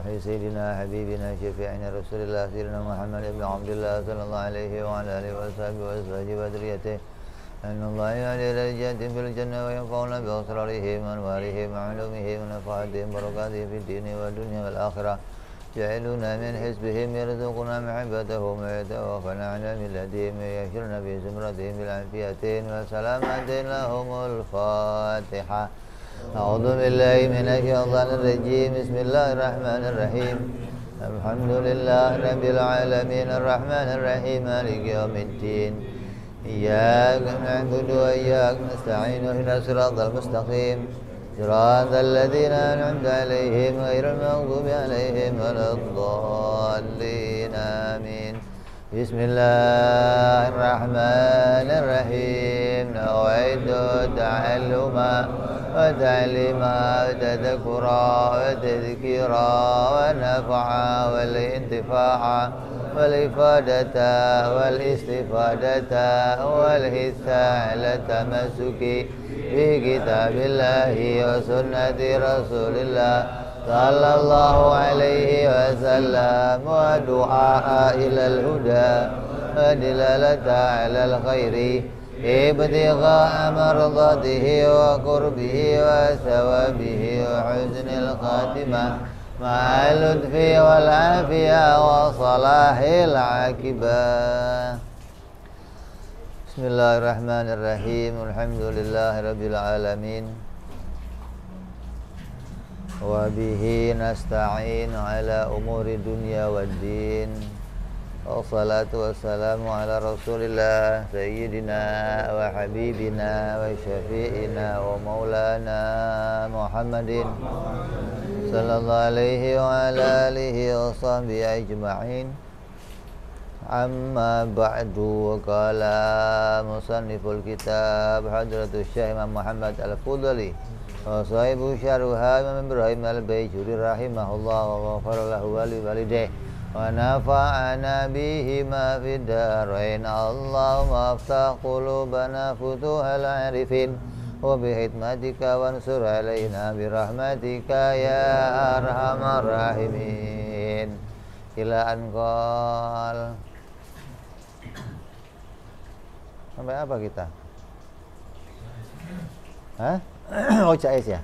رحي سيدنا حبيبنا شفيعنا رسول الله سيدنا محمد بن عبد الله صلى الله عليه وعلى اله وصحبه وازواجه وذريته ان الله يعلي درجاتهم في الجنه وينفعنا باسرارهم وانوارهم وعلومهم ونفعتهم وبركاتهم في الدين والدنيا والاخره جعلنا من حزبهم يرزقنا محبتهم ويتوفنا على ملتهم ويشرنا في زمرتهم بالعافيه والسلامه لهم الفاتحه أعوذ بالله من الشيطان الرجيم بسم الله الرحمن الرحيم الحمد لله رب العالمين الرحمن الرحيم مالك يوم الدين إياك نعبد وإياك نستعين إلى الصراط المستقيم صراط الذين أنعمت عليهم غير المغضوب عليهم ولا الضالين آمين بسم الله الرحمن الرحيم نويت تعلم وتعلم وتذكرا وتذكيرا ونفعا والانتفاع والإفادة والاستفادة والحث على التمسك بكتاب الله وسنة رسول الله sallallahu alaihi wasallam wa du'a huda wa al-khairi ibtigha amradatihi wa qurbihi wa sawabihi wa husni al-khatimah مع اللطف والعافية وصلاح العاقبة بسم الله الرحمن الرحيم الحمد لله وبه نستعين على أمور الدنيا والدين والصلاة والسلام على رسول الله سيدنا وحبيبنا وشفيئنا ومولانا محمد صلى الله عليه وعلى آله وصحبه أجمعين أما بعد وقال مصنف الكتاب حضرة الشيخ محمد الفضلي Sahibu syaruha Imam Ibrahim al-Bayjuri rahimahullah wa ghafarallahu wali walideh wa nafa'ana bihi ma fid darain Allahumma aftah qulubana futuhal arifin wa bihidmatika wa ansur alayna birahmatika ya arhamar rahimin ila anqal sampai apa kita? Hah? oh ya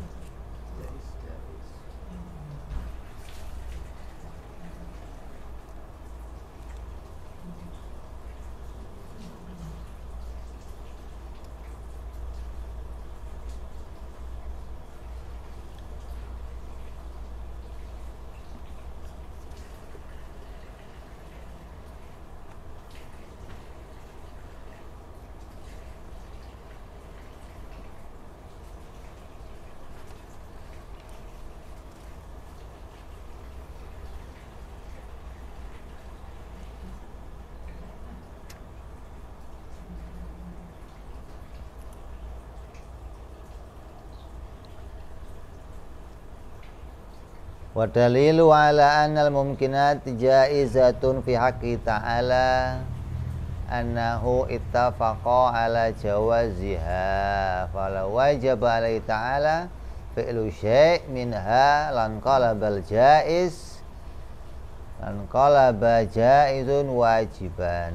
Wa dalilu ala annal mumkinat jaizatun fi haqqi ta'ala annahu ittafaqa ala jawaziha fala wajaba alaihi ta'ala fi'lu syai' minha lan bal jaiz lan ba jaizun wajiban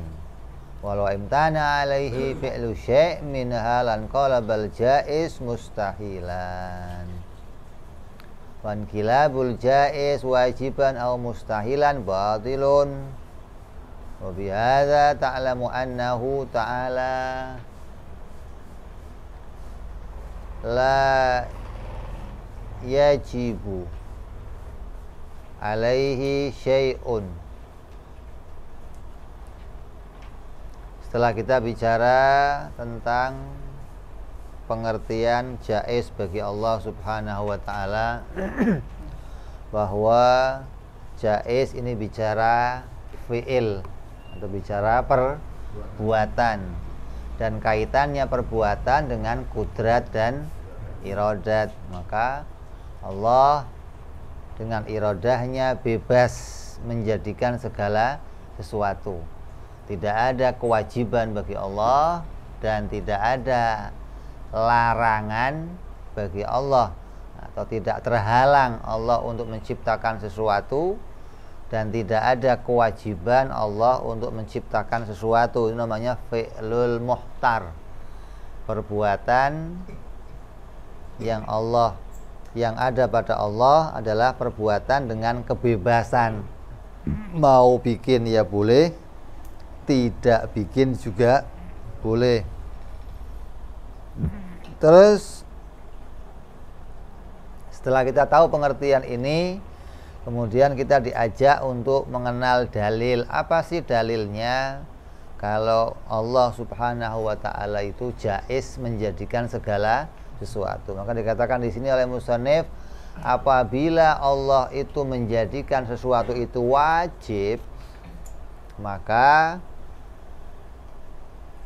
walau imtana alaihi fi'lu syai' minha lan bal jaiz mustahilan wan kilabul wajiban atau mustahilan batilun wa Taala ta'lamu annahu ta'ala la yajibu alaihi syai'un setelah kita bicara tentang pengertian jais bagi Allah Subhanahu wa taala bahwa jais ini bicara fiil atau bicara perbuatan dan kaitannya perbuatan dengan kudrat dan irodat maka Allah dengan irodahnya bebas menjadikan segala sesuatu tidak ada kewajiban bagi Allah dan tidak ada larangan bagi Allah atau tidak terhalang Allah untuk menciptakan sesuatu dan tidak ada kewajiban Allah untuk menciptakan sesuatu ini namanya fi'lul muhtar perbuatan yang Allah yang ada pada Allah adalah perbuatan dengan kebebasan mau bikin ya boleh tidak bikin juga boleh Terus setelah kita tahu pengertian ini, kemudian kita diajak untuk mengenal dalil. Apa sih dalilnya? Kalau Allah Subhanahu wa taala itu jais menjadikan segala sesuatu. Maka dikatakan di sini oleh musannif apabila Allah itu menjadikan sesuatu itu wajib maka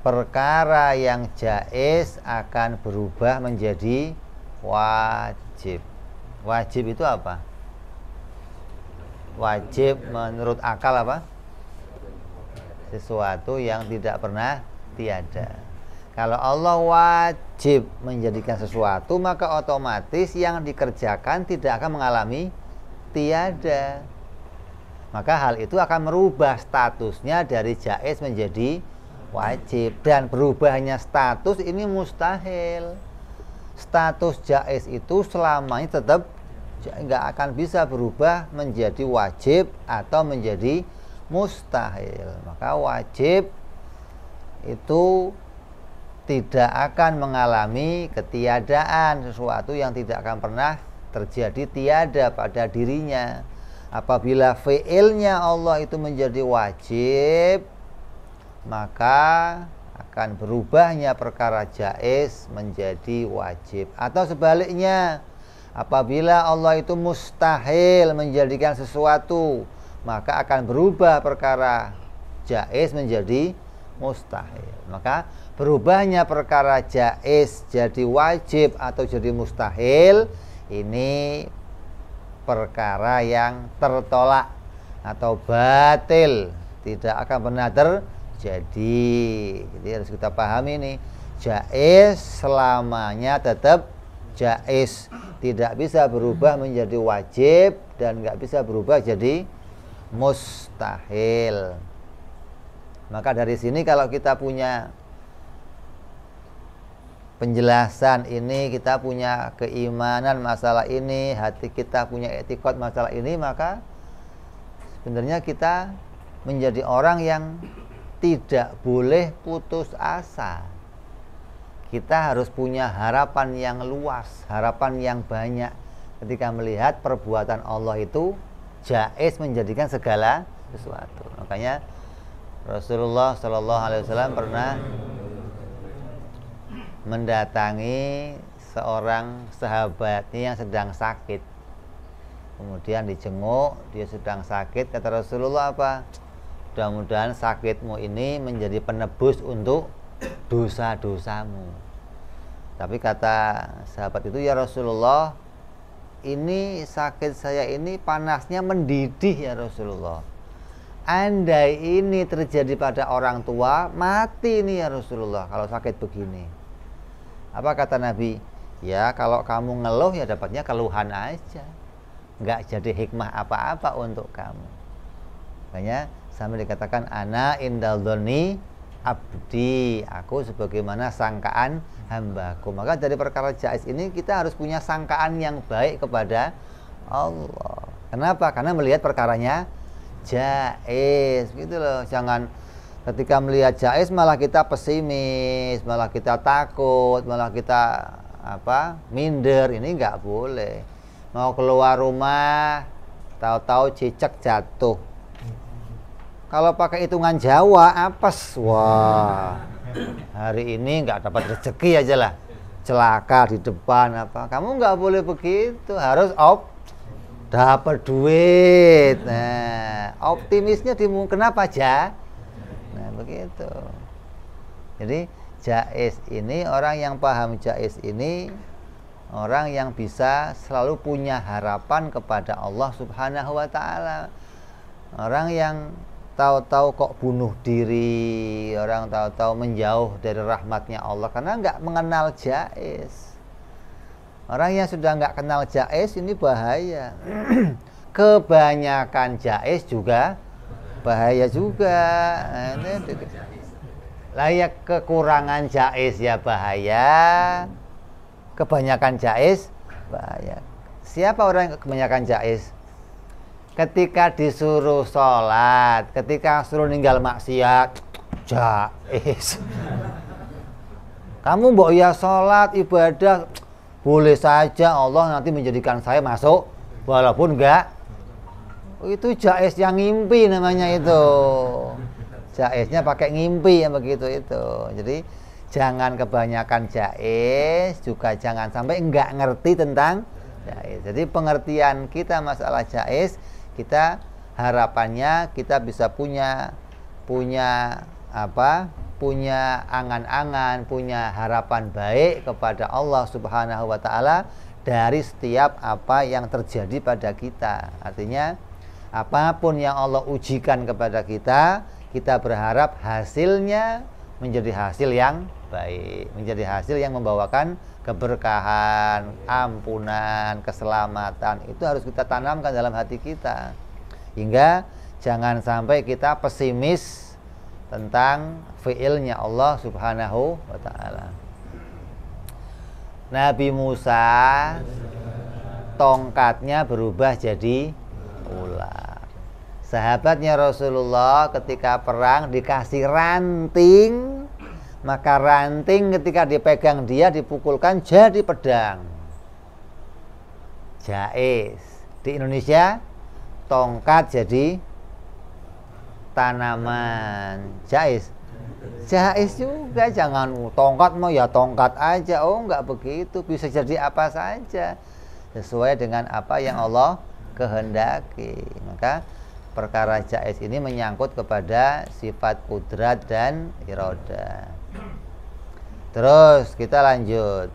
perkara yang jais akan berubah menjadi wajib. Wajib itu apa? Wajib menurut akal apa? Sesuatu yang tidak pernah tiada. Kalau Allah wajib menjadikan sesuatu, maka otomatis yang dikerjakan tidak akan mengalami tiada. Maka hal itu akan merubah statusnya dari jais menjadi wajib dan berubahnya status ini mustahil status jais itu selamanya tetap nggak akan bisa berubah menjadi wajib atau menjadi mustahil maka wajib itu tidak akan mengalami ketiadaan sesuatu yang tidak akan pernah terjadi tiada pada dirinya apabila fiilnya Allah itu menjadi wajib maka akan berubahnya perkara jais menjadi wajib atau sebaliknya apabila Allah itu mustahil menjadikan sesuatu maka akan berubah perkara jais menjadi mustahil maka berubahnya perkara jais jadi wajib atau jadi mustahil ini perkara yang tertolak atau batil tidak akan pernah ter jadi jadi harus kita pahami nih jais selamanya tetap jais tidak bisa berubah menjadi wajib dan nggak bisa berubah jadi mustahil maka dari sini kalau kita punya penjelasan ini, kita punya keimanan masalah ini, hati kita punya etikot masalah ini, maka sebenarnya kita menjadi orang yang tidak boleh putus asa. Kita harus punya harapan yang luas, harapan yang banyak ketika melihat perbuatan Allah itu jais menjadikan segala sesuatu. Makanya Rasulullah Shallallahu Alaihi Wasallam pernah mendatangi seorang sahabatnya yang sedang sakit. Kemudian dijenguk, dia sedang sakit. Kata Rasulullah apa? mudah-mudahan sakitmu ini menjadi penebus untuk dosa-dosamu tapi kata sahabat itu ya Rasulullah ini sakit saya ini panasnya mendidih ya Rasulullah andai ini terjadi pada orang tua mati ini ya Rasulullah kalau sakit begini apa kata Nabi ya kalau kamu ngeluh ya dapatnya keluhan aja nggak jadi hikmah apa-apa untuk kamu makanya sampai dikatakan ana indal doni abdi aku sebagaimana sangkaan hambaku maka dari perkara jais ini kita harus punya sangkaan yang baik kepada Allah kenapa karena melihat perkaranya jais gitu loh jangan ketika melihat jais malah kita pesimis malah kita takut malah kita apa minder ini nggak boleh mau keluar rumah tahu-tahu cicak jatuh kalau pakai hitungan Jawa, apes. Wah, hari ini nggak dapat rezeki aja lah. Celaka di depan apa. Kamu nggak boleh begitu. Harus op dapat duit. Nah, optimisnya dimung kenapa aja? Nah, begitu. Jadi jais ini orang yang paham jais ini orang yang bisa selalu punya harapan kepada Allah Subhanahu wa taala. Orang yang tahu-tahu kok bunuh diri, orang tahu-tahu menjauh dari rahmatnya Allah karena nggak mengenal jais. Orang yang sudah nggak kenal jais ini bahaya. Kebanyakan jais juga bahaya juga. Nah, Layak kekurangan jais ya bahaya. Kebanyakan jais bahaya. Siapa orang yang kebanyakan jais? ketika disuruh sholat, ketika suruh ninggal maksiat, jais. Kamu mbok ya sholat, ibadah, boleh saja Allah nanti menjadikan saya masuk, walaupun enggak. Itu jais yang ngimpi namanya itu. Jaisnya pakai ngimpi yang begitu itu. Jadi jangan kebanyakan jais, juga jangan sampai enggak ngerti tentang jais. Jadi pengertian kita masalah jais, kita harapannya kita bisa punya punya apa punya angan-angan punya harapan baik kepada Allah Subhanahu wa taala dari setiap apa yang terjadi pada kita artinya apapun yang Allah ujikan kepada kita kita berharap hasilnya menjadi hasil yang baik menjadi hasil yang membawakan keberkahan, ampunan, keselamatan itu harus kita tanamkan dalam hati kita. Hingga jangan sampai kita pesimis tentang fiilnya Allah Subhanahu wa taala. Nabi Musa tongkatnya berubah jadi ular. Sahabatnya Rasulullah ketika perang dikasih ranting maka ranting ketika dipegang dia dipukulkan jadi pedang jais di Indonesia tongkat jadi tanaman jais jais juga jangan tongkat mau ya tongkat aja oh nggak begitu bisa jadi apa saja sesuai dengan apa yang Allah kehendaki maka perkara jais ini menyangkut kepada sifat kudrat dan iroda. Terus kita lanjut.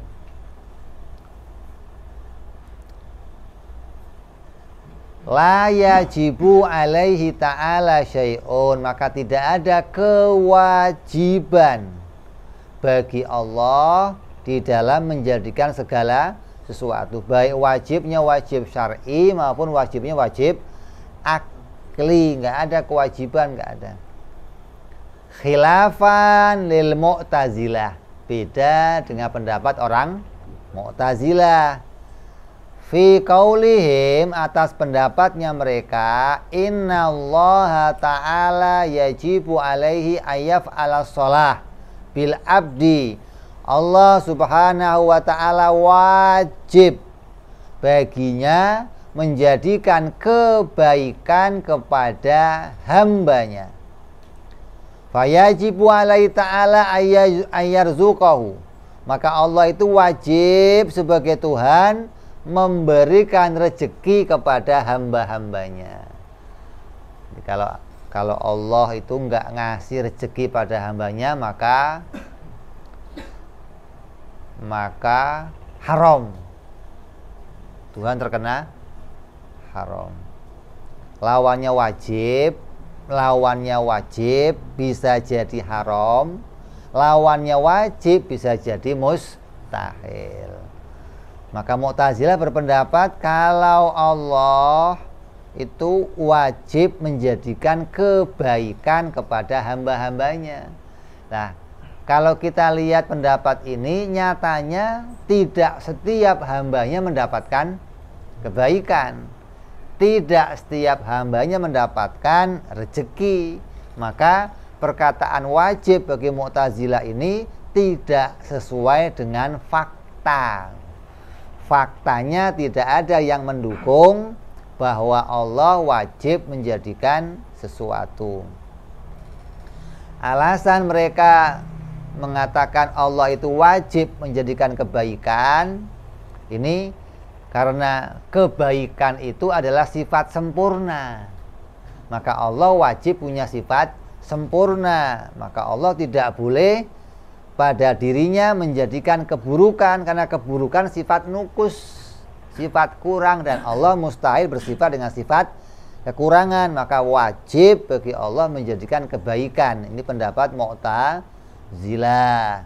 La yajibu alaihi ta'ala syai'un Maka tidak ada kewajiban Bagi Allah Di dalam menjadikan segala sesuatu Baik wajibnya wajib syari Maupun wajibnya wajib akli Nggak ada kewajiban nggak ada Khilafan lil mu'tazilah Beda dengan pendapat orang Mu'tazila Fi kaulihim atas pendapatnya mereka Inna Allah Ta'ala yajibu alaihi ayaf ala sholah Bil abdi Allah subhanahu wa ta'ala wajib Baginya menjadikan kebaikan kepada hambanya Fayajibu alaihi ta'ala ayarzuqahu. Maka Allah itu wajib sebagai Tuhan memberikan rezeki kepada hamba-hambanya. Kalau kalau Allah itu nggak ngasih rezeki pada hambanya maka maka haram. Tuhan terkena haram. Lawannya wajib, lawannya wajib bisa jadi haram, lawannya wajib bisa jadi mustahil. Maka Mu'tazilah berpendapat kalau Allah itu wajib menjadikan kebaikan kepada hamba-hambanya. Nah, kalau kita lihat pendapat ini nyatanya tidak setiap hambanya mendapatkan kebaikan tidak setiap hambanya mendapatkan rezeki. Maka perkataan wajib bagi Mu'tazila ini tidak sesuai dengan fakta. Faktanya tidak ada yang mendukung bahwa Allah wajib menjadikan sesuatu. Alasan mereka mengatakan Allah itu wajib menjadikan kebaikan ini karena kebaikan itu adalah sifat sempurna. Maka Allah wajib punya sifat sempurna. Maka Allah tidak boleh pada dirinya menjadikan keburukan karena keburukan sifat nukus, sifat kurang dan Allah mustahil bersifat dengan sifat kekurangan. Maka wajib bagi Allah menjadikan kebaikan. Ini pendapat zila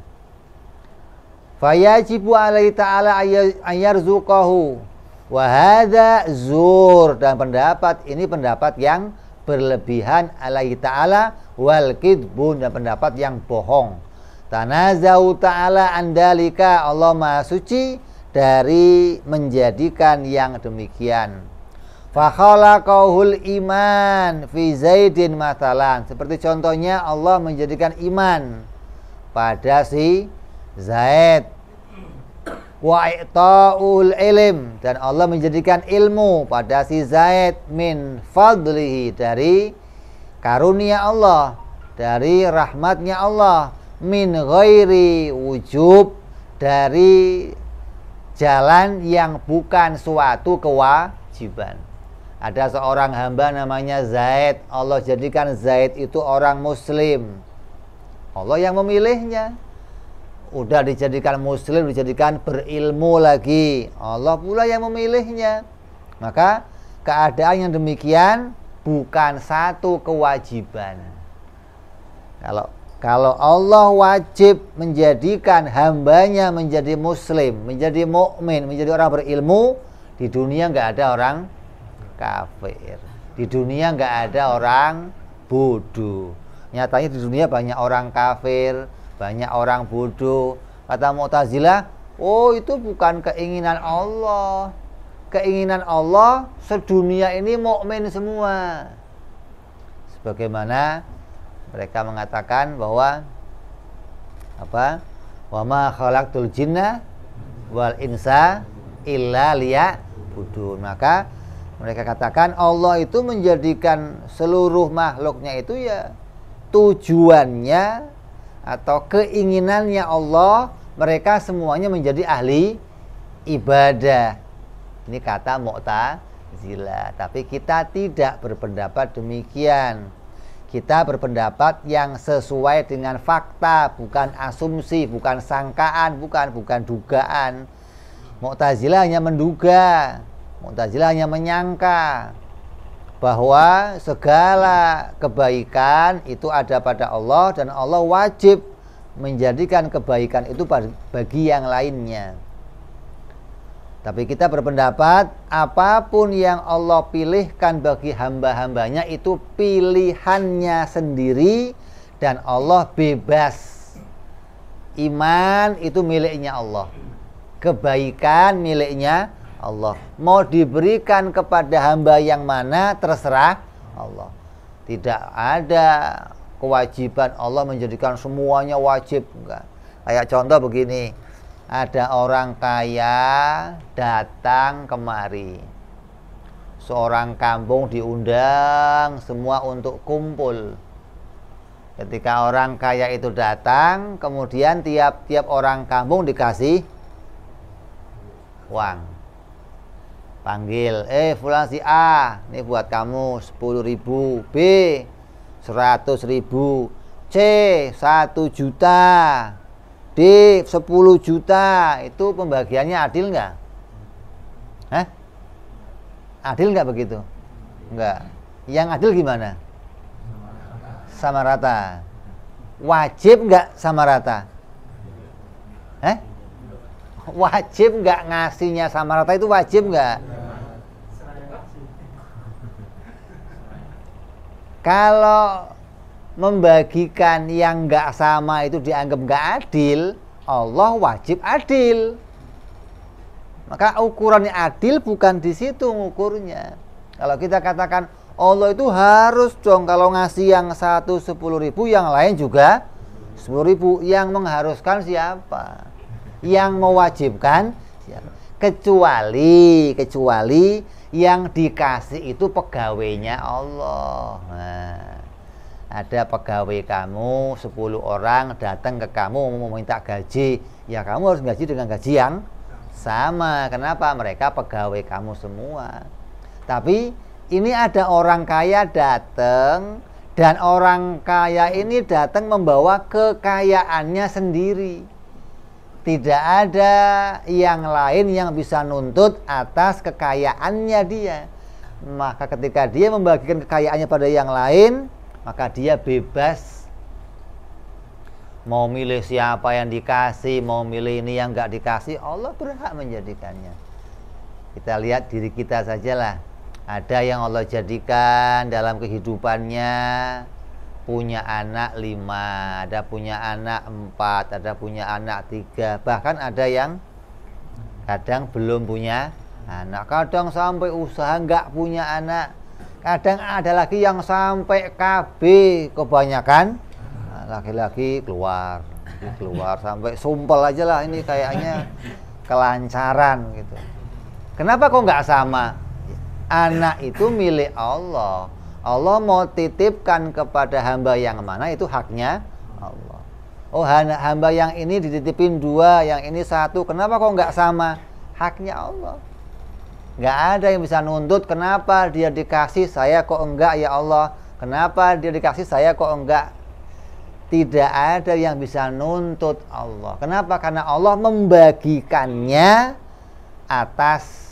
Fayajibu alaihi ta'ala ayarzuqahu. Wa hadza zur dan pendapat ini pendapat yang berlebihan alaihi ta'ala wal kidbun dan pendapat yang bohong. Tanazau ta'ala andalika Allah Maha Suci dari menjadikan yang demikian. Fakhalaqahul iman fi zaidin matalan. Seperti contohnya Allah menjadikan iman pada si Zaid wa i'ta'ul ilm dan Allah menjadikan ilmu pada si Zaid min fadlihi dari karunia Allah dari rahmatnya Allah min ghairi wujub dari jalan yang bukan suatu kewajiban ada seorang hamba namanya Zaid Allah jadikan Zaid itu orang muslim Allah yang memilihnya udah dijadikan muslim dijadikan berilmu lagi Allah pula yang memilihnya maka keadaan yang demikian bukan satu kewajiban kalau kalau Allah wajib menjadikan hambanya menjadi muslim, menjadi mukmin, menjadi orang berilmu, di dunia nggak ada orang kafir. Di dunia nggak ada orang bodoh. Nyatanya di dunia banyak orang kafir, banyak orang bodoh. Kata Mu'tazilah, oh itu bukan keinginan Allah. Keinginan Allah sedunia ini mukmin semua. Sebagaimana mereka mengatakan bahwa apa? Wa ma khalaqtul jinna wal insa illa liya bodoh Maka mereka katakan Allah itu menjadikan seluruh makhluknya itu ya tujuannya atau keinginannya Allah mereka semuanya menjadi ahli ibadah. Ini kata zila tapi kita tidak berpendapat demikian. Kita berpendapat yang sesuai dengan fakta, bukan asumsi, bukan sangkaan, bukan bukan dugaan. zila hanya menduga, zila hanya menyangka bahwa segala kebaikan itu ada pada Allah dan Allah wajib menjadikan kebaikan itu bagi yang lainnya. Tapi kita berpendapat apapun yang Allah pilihkan bagi hamba-hambanya itu pilihannya sendiri dan Allah bebas. Iman itu miliknya Allah. Kebaikan miliknya Allah. Mau diberikan kepada hamba yang mana terserah Allah. Tidak ada kewajiban Allah menjadikan semuanya wajib enggak. Kayak contoh begini. Ada orang kaya datang kemari. Seorang kampung diundang semua untuk kumpul. Ketika orang kaya itu datang, kemudian tiap-tiap orang kampung dikasih uang panggil eh fulan si A ini buat kamu 10 ribu B 100 ribu C 1 juta D 10 juta itu pembagiannya adil nggak? Hah? Adil nggak begitu? enggak Yang adil gimana? Sama rata. Wajib nggak sama rata? Hah? wajib nggak ngasihnya sama rata itu wajib nggak? Kalau membagikan yang nggak sama itu dianggap nggak adil, Allah wajib adil. Maka ukurannya adil bukan di situ ngukurnya. Kalau kita katakan Allah itu harus dong kalau ngasih yang satu sepuluh ribu, yang lain juga sepuluh ribu. Yang mengharuskan siapa? yang mewajibkan ya, kecuali kecuali yang dikasih itu pegawainya Allah. Nah, ada pegawai kamu 10 orang datang ke kamu mau minta gaji, ya kamu harus gaji dengan gaji yang sama. Kenapa? Mereka pegawai kamu semua. Tapi ini ada orang kaya datang dan orang kaya ini datang membawa kekayaannya sendiri tidak ada yang lain yang bisa nuntut atas kekayaannya dia. Maka ketika dia membagikan kekayaannya pada yang lain, maka dia bebas mau milih siapa yang dikasih, mau milih ini yang nggak dikasih, Allah berhak menjadikannya. Kita lihat diri kita sajalah. Ada yang Allah jadikan dalam kehidupannya, punya anak lima, ada punya anak empat, ada punya anak tiga, bahkan ada yang kadang belum punya anak, kadang sampai usaha nggak punya anak, kadang ada lagi yang sampai KB kebanyakan nah, laki-laki keluar, keluar sampai sumpel aja lah ini kayaknya kelancaran gitu. Kenapa kok nggak sama? Anak itu milik Allah Allah mau titipkan kepada hamba yang mana itu haknya Allah. Oh hamba yang ini dititipin dua, yang ini satu. Kenapa kok nggak sama? Haknya Allah. Nggak ada yang bisa nuntut kenapa dia dikasih saya kok enggak ya Allah. Kenapa dia dikasih saya kok enggak? Tidak ada yang bisa nuntut Allah. Kenapa? Karena Allah membagikannya atas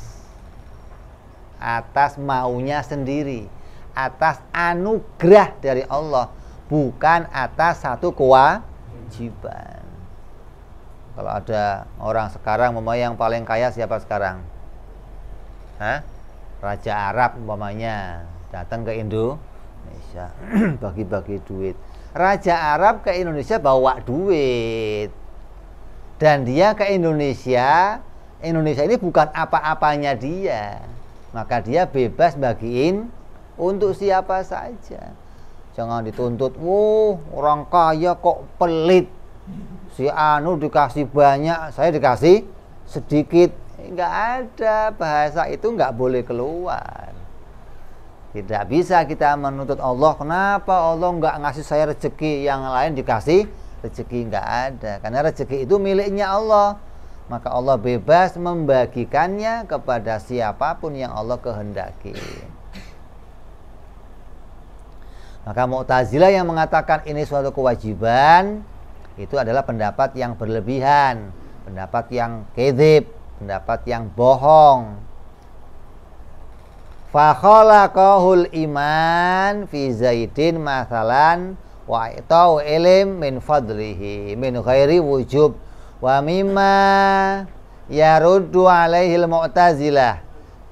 atas maunya sendiri atas anugerah dari Allah, bukan atas satu kewajiban. Kalau ada orang sekarang umpamanya yang paling kaya siapa sekarang? Hah? Raja Arab umpamanya datang ke Indonesia bagi-bagi duit. Raja Arab ke Indonesia bawa duit. Dan dia ke Indonesia, Indonesia ini bukan apa-apanya dia. Maka dia bebas bagiin untuk siapa saja jangan dituntut wow orang kaya kok pelit si Anu dikasih banyak saya dikasih sedikit Enggak ada bahasa itu enggak boleh keluar tidak bisa kita menuntut Allah kenapa Allah enggak ngasih saya rezeki yang lain dikasih rezeki enggak ada karena rezeki itu miliknya Allah maka Allah bebas membagikannya kepada siapapun yang Allah kehendaki. Maka Mu'tazilah yang mengatakan ini suatu kewajiban itu adalah pendapat yang berlebihan, pendapat yang kedip, pendapat yang bohong. Fakhalaqahul iman fi zaidin masalan wa itau ilim min fadlihi min khairi wujub wa mimma yaruddu alaihi mu'tazilah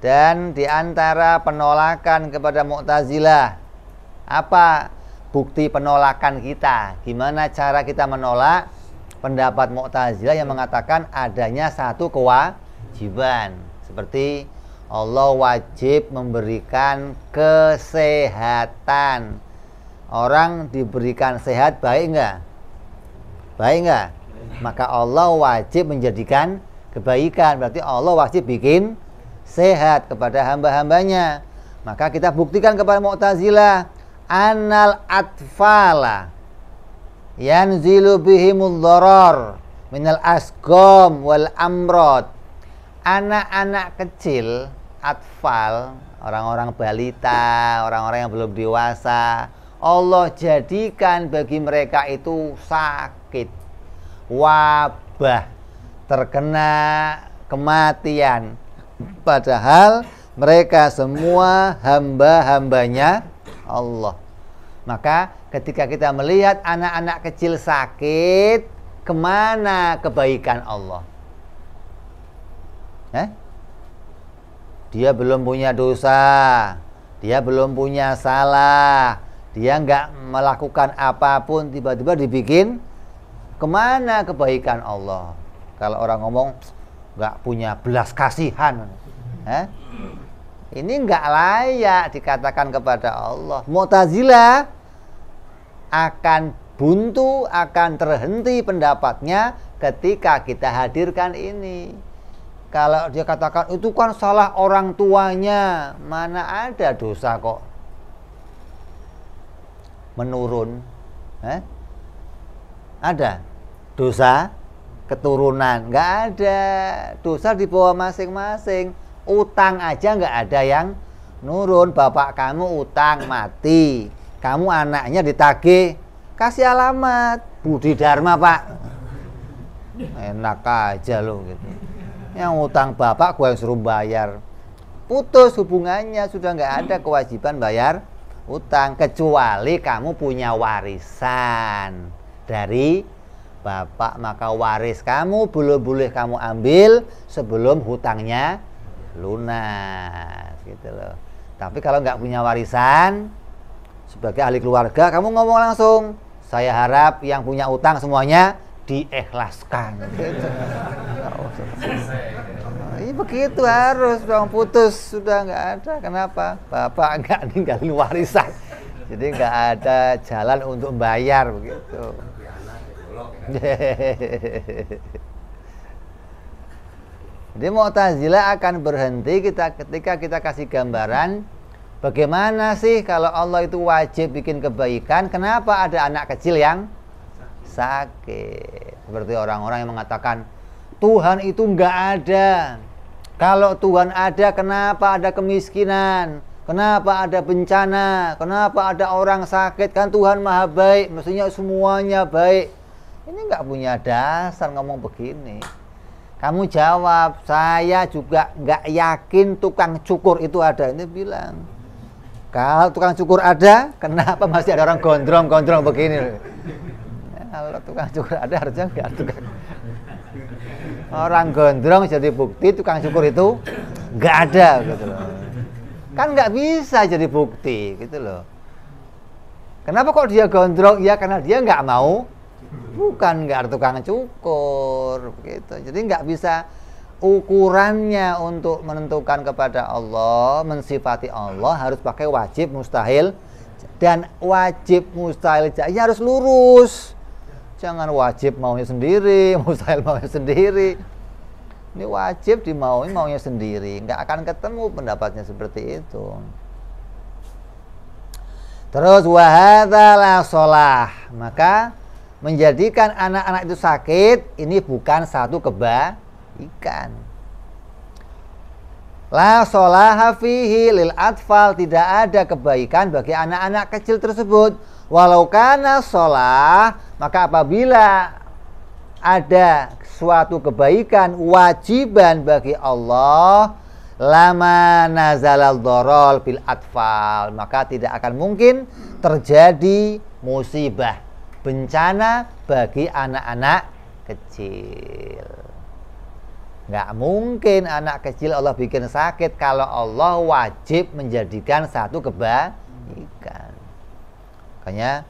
dan diantara penolakan kepada mu'tazilah apa bukti penolakan kita gimana cara kita menolak pendapat Mu'tazilah yang mengatakan adanya satu kewajiban seperti Allah wajib memberikan kesehatan orang diberikan sehat baik enggak baik enggak maka Allah wajib menjadikan kebaikan berarti Allah wajib bikin sehat kepada hamba-hambanya maka kita buktikan kepada Mu'tazilah anal atfala yanzilu bihimul dharar minal asgom wal amrod anak-anak kecil atfal orang-orang balita orang-orang yang belum dewasa Allah jadikan bagi mereka itu sakit wabah terkena kematian padahal mereka semua hamba-hambanya Allah. Maka ketika kita melihat anak-anak kecil sakit, kemana kebaikan Allah? Eh? Dia belum punya dosa, dia belum punya salah, dia nggak melakukan apapun, tiba-tiba dibikin kemana kebaikan Allah? Kalau orang ngomong nggak punya belas kasihan, eh? ini nggak layak dikatakan kepada Allah. Mu'tazila akan buntu, akan terhenti pendapatnya ketika kita hadirkan ini. Kalau dia katakan itu kan salah orang tuanya, mana ada dosa kok menurun? Eh? Ada dosa keturunan, nggak ada dosa di bawah masing-masing utang aja nggak ada yang nurun bapak kamu utang mati kamu anaknya ditagih kasih alamat Budi Dharma pak enak aja lo gitu yang utang bapak gue yang suruh bayar putus hubungannya sudah nggak ada kewajiban bayar utang kecuali kamu punya warisan dari bapak maka waris kamu belum boleh kamu ambil sebelum hutangnya lunas gitu loh. Tapi kalau nggak punya warisan sebagai ahli keluarga, kamu ngomong langsung. Saya harap yang punya utang semuanya diikhlaskan. Gitu. Ini iya, begitu harus dong putus sudah nggak ada. Kenapa? Bapak nggak ninggalin warisan. Jadi nggak ada jalan untuk bayar begitu. Jadi Mu'tazila akan berhenti kita ketika kita kasih gambaran bagaimana sih kalau Allah itu wajib bikin kebaikan, kenapa ada anak kecil yang sakit? Seperti orang-orang yang mengatakan Tuhan itu nggak ada. Kalau Tuhan ada, kenapa ada kemiskinan? Kenapa ada bencana? Kenapa ada orang sakit? Kan Tuhan maha baik, maksudnya semuanya baik. Ini nggak punya dasar ngomong begini. Kamu jawab, saya juga nggak yakin tukang cukur itu ada. Ini bilang, kalau tukang cukur ada, kenapa masih ada orang gondrong-gondrong begini? Ya, kalau tukang cukur ada, harusnya nggak tukang. Orang gondrong jadi bukti tukang cukur itu nggak ada gitu loh. Kan nggak bisa jadi bukti gitu loh. Kenapa kok dia gondrong? Ya karena dia nggak mau bukan nggak ada tukang cukur begitu jadi nggak bisa ukurannya untuk menentukan kepada Allah mensifati Allah harus pakai wajib mustahil dan wajib mustahil jaya harus lurus jangan wajib maunya sendiri mustahil maunya sendiri ini wajib dimaui maunya sendiri nggak akan ketemu pendapatnya seperti itu terus wahadalah solah maka menjadikan anak-anak itu sakit ini bukan satu kebaikan. La solaha fihi lil atfal tidak ada kebaikan bagi anak-anak kecil tersebut. Walau karena solah, maka apabila ada suatu kebaikan wajiban bagi Allah, lama nazalal dorol bil atfal, maka tidak akan mungkin terjadi musibah bencana bagi anak-anak kecil. Nggak mungkin anak kecil Allah bikin sakit kalau Allah wajib menjadikan satu kebaikan. Makanya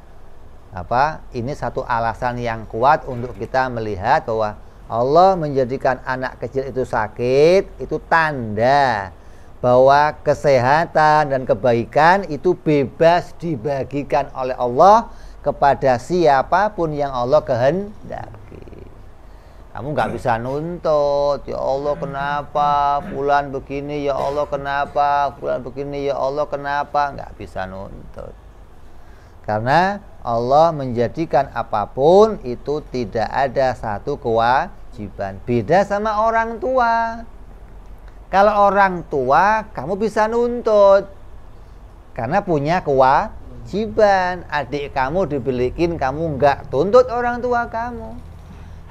apa? Ini satu alasan yang kuat untuk kita melihat bahwa Allah menjadikan anak kecil itu sakit itu tanda bahwa kesehatan dan kebaikan itu bebas dibagikan oleh Allah kepada siapapun yang Allah kehendaki. Kamu nggak bisa nuntut, ya Allah kenapa bulan begini, ya Allah kenapa bulan begini, ya Allah kenapa nggak bisa nuntut. Karena Allah menjadikan apapun itu tidak ada satu kewajiban. Beda sama orang tua. Kalau orang tua, kamu bisa nuntut karena punya kewajiban kewajiban adik kamu dibelikin kamu nggak tuntut orang tua kamu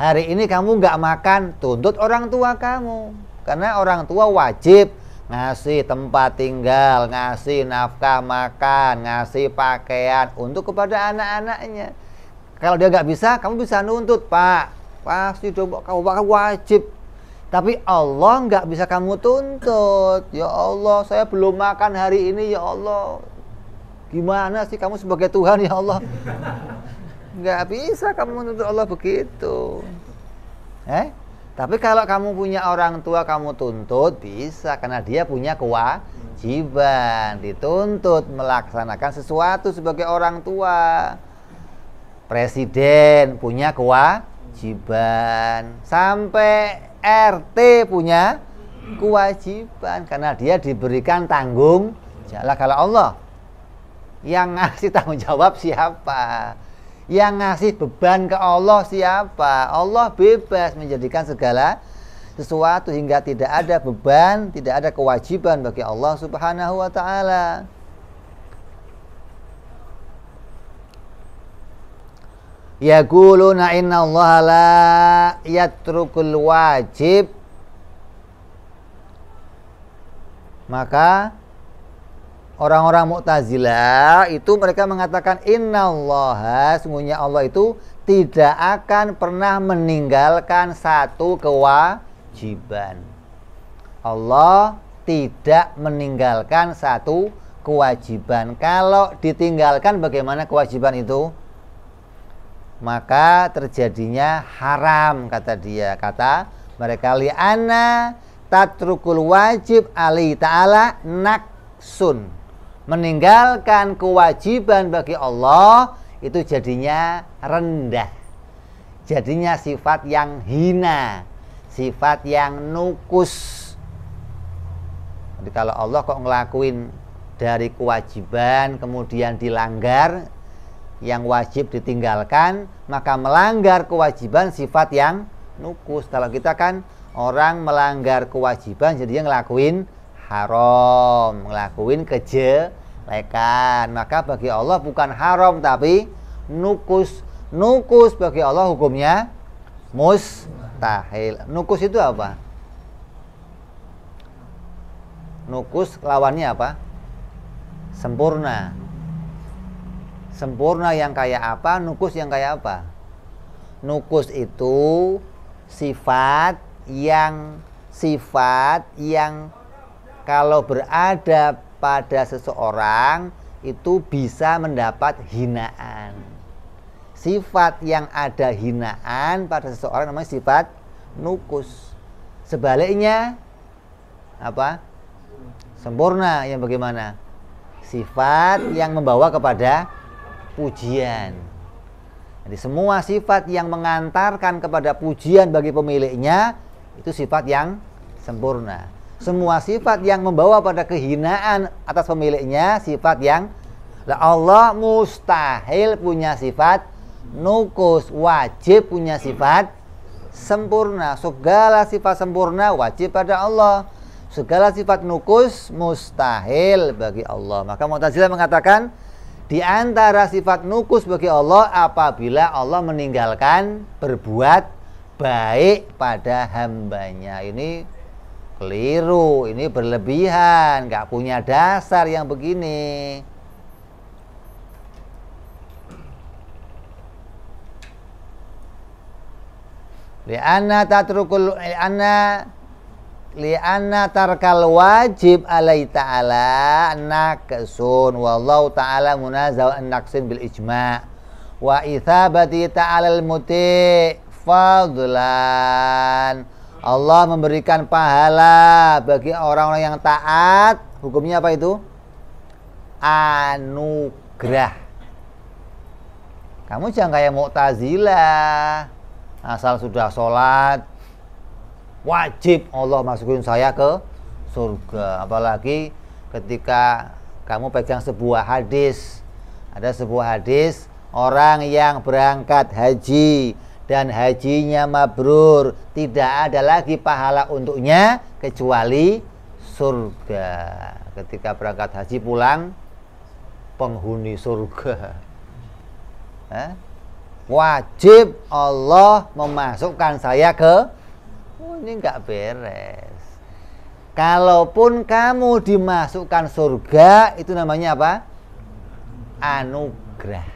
hari ini kamu nggak makan tuntut orang tua kamu karena orang tua wajib ngasih tempat tinggal ngasih nafkah makan ngasih pakaian untuk kepada anak-anaknya kalau dia nggak bisa kamu bisa nuntut pak pasti coba kamu wajib tapi Allah nggak bisa kamu tuntut. Ya Allah, saya belum makan hari ini. Ya Allah, Gimana sih kamu sebagai Tuhan ya Allah? Nggak bisa kamu menuntut Allah begitu. Eh? Tapi kalau kamu punya orang tua kamu tuntut bisa karena dia punya kewajiban dituntut melaksanakan sesuatu sebagai orang tua. Presiden punya kewajiban sampai RT punya kewajiban karena dia diberikan tanggung jawab. Kalau Allah yang ngasih tanggung jawab siapa yang ngasih beban ke Allah siapa Allah bebas menjadikan segala sesuatu hingga tidak ada beban tidak ada kewajiban bagi Allah subhanahu wa ta'ala Yaquluna inna Allah la yatrukul wajib Maka orang-orang Mu'tazilah itu mereka mengatakan innallaha sungguhnya Allah itu tidak akan pernah meninggalkan satu kewajiban. Allah tidak meninggalkan satu kewajiban. Kalau ditinggalkan bagaimana kewajiban itu? Maka terjadinya haram kata dia. Kata mereka li'ana tatrukul wajib ali ta'ala naksun meninggalkan kewajiban bagi Allah itu jadinya rendah jadinya sifat yang hina sifat yang nukus jadi kalau Allah kok ngelakuin dari kewajiban kemudian dilanggar yang wajib ditinggalkan maka melanggar kewajiban sifat yang nukus kalau kita kan orang melanggar kewajiban jadinya ngelakuin haram ngelakuin kejelekan maka bagi Allah bukan haram tapi nukus nukus bagi Allah hukumnya mustahil nukus itu apa nukus lawannya apa sempurna sempurna yang kayak apa nukus yang kayak apa nukus itu sifat yang sifat yang kalau berada pada seseorang itu bisa mendapat hinaan. Sifat yang ada hinaan pada seseorang namanya sifat nukus. Sebaliknya apa? Sempurna yang bagaimana? Sifat yang membawa kepada pujian. Jadi semua sifat yang mengantarkan kepada pujian bagi pemiliknya itu sifat yang sempurna semua sifat yang membawa pada kehinaan atas pemiliknya sifat yang lah Allah mustahil punya sifat nukus wajib punya sifat sempurna segala sifat sempurna wajib pada Allah segala sifat nukus mustahil bagi Allah maka Mu'tazilah mengatakan di antara sifat nukus bagi Allah apabila Allah meninggalkan berbuat baik pada hambanya ini Keliru, ini berlebihan, nggak punya dasar yang begini. Lianna tatrukul lianna lianna tarkal wajib alai ta'ala naqsun wallahu ta'ala munazaw naqsin bil ijma' wa ithabati ta'ala al muti fadlan Allah memberikan pahala bagi orang-orang yang taat. Hukumnya apa itu? Anugerah. Kamu jangan kayak Mu'tazila. Asal sudah sholat, wajib Allah masukin saya ke surga. Apalagi ketika kamu pegang sebuah hadis. Ada sebuah hadis, orang yang berangkat haji dan hajinya mabrur tidak ada lagi pahala untuknya kecuali surga ketika berangkat haji pulang penghuni surga Hah? wajib Allah memasukkan saya ke oh, ini nggak beres kalaupun kamu dimasukkan surga itu namanya apa anugerah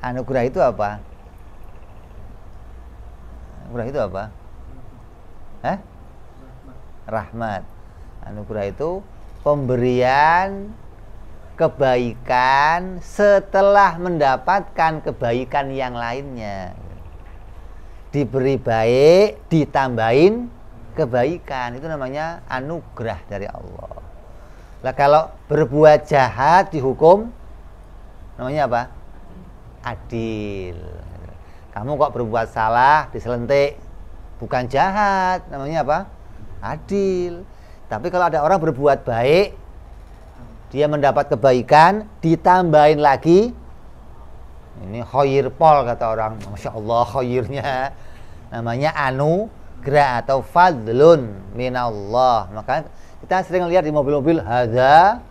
anugerah itu apa Anugerah itu apa? Hah? Rahmat. Anugerah itu pemberian kebaikan setelah mendapatkan kebaikan yang lainnya. Diberi baik, ditambahin kebaikan. Itu namanya anugerah dari Allah. Lah kalau berbuat jahat dihukum namanya apa? Adil kamu kok berbuat salah diselentik bukan jahat namanya apa adil tapi kalau ada orang berbuat baik dia mendapat kebaikan ditambahin lagi ini khair pol kata orang masya Allah khairnya namanya anu gra atau fadlun minallah maka kita sering lihat di mobil-mobil hadza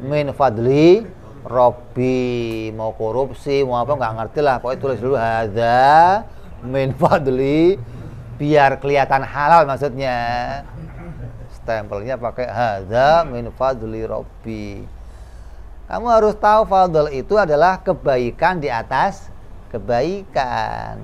min fadli Robi mau korupsi mau apa nggak ngerti lah pokoknya tulis dulu ada min fadli biar kelihatan halal maksudnya stempelnya pakai hadza min fadli robbi kamu harus tahu fadl itu adalah kebaikan di atas kebaikan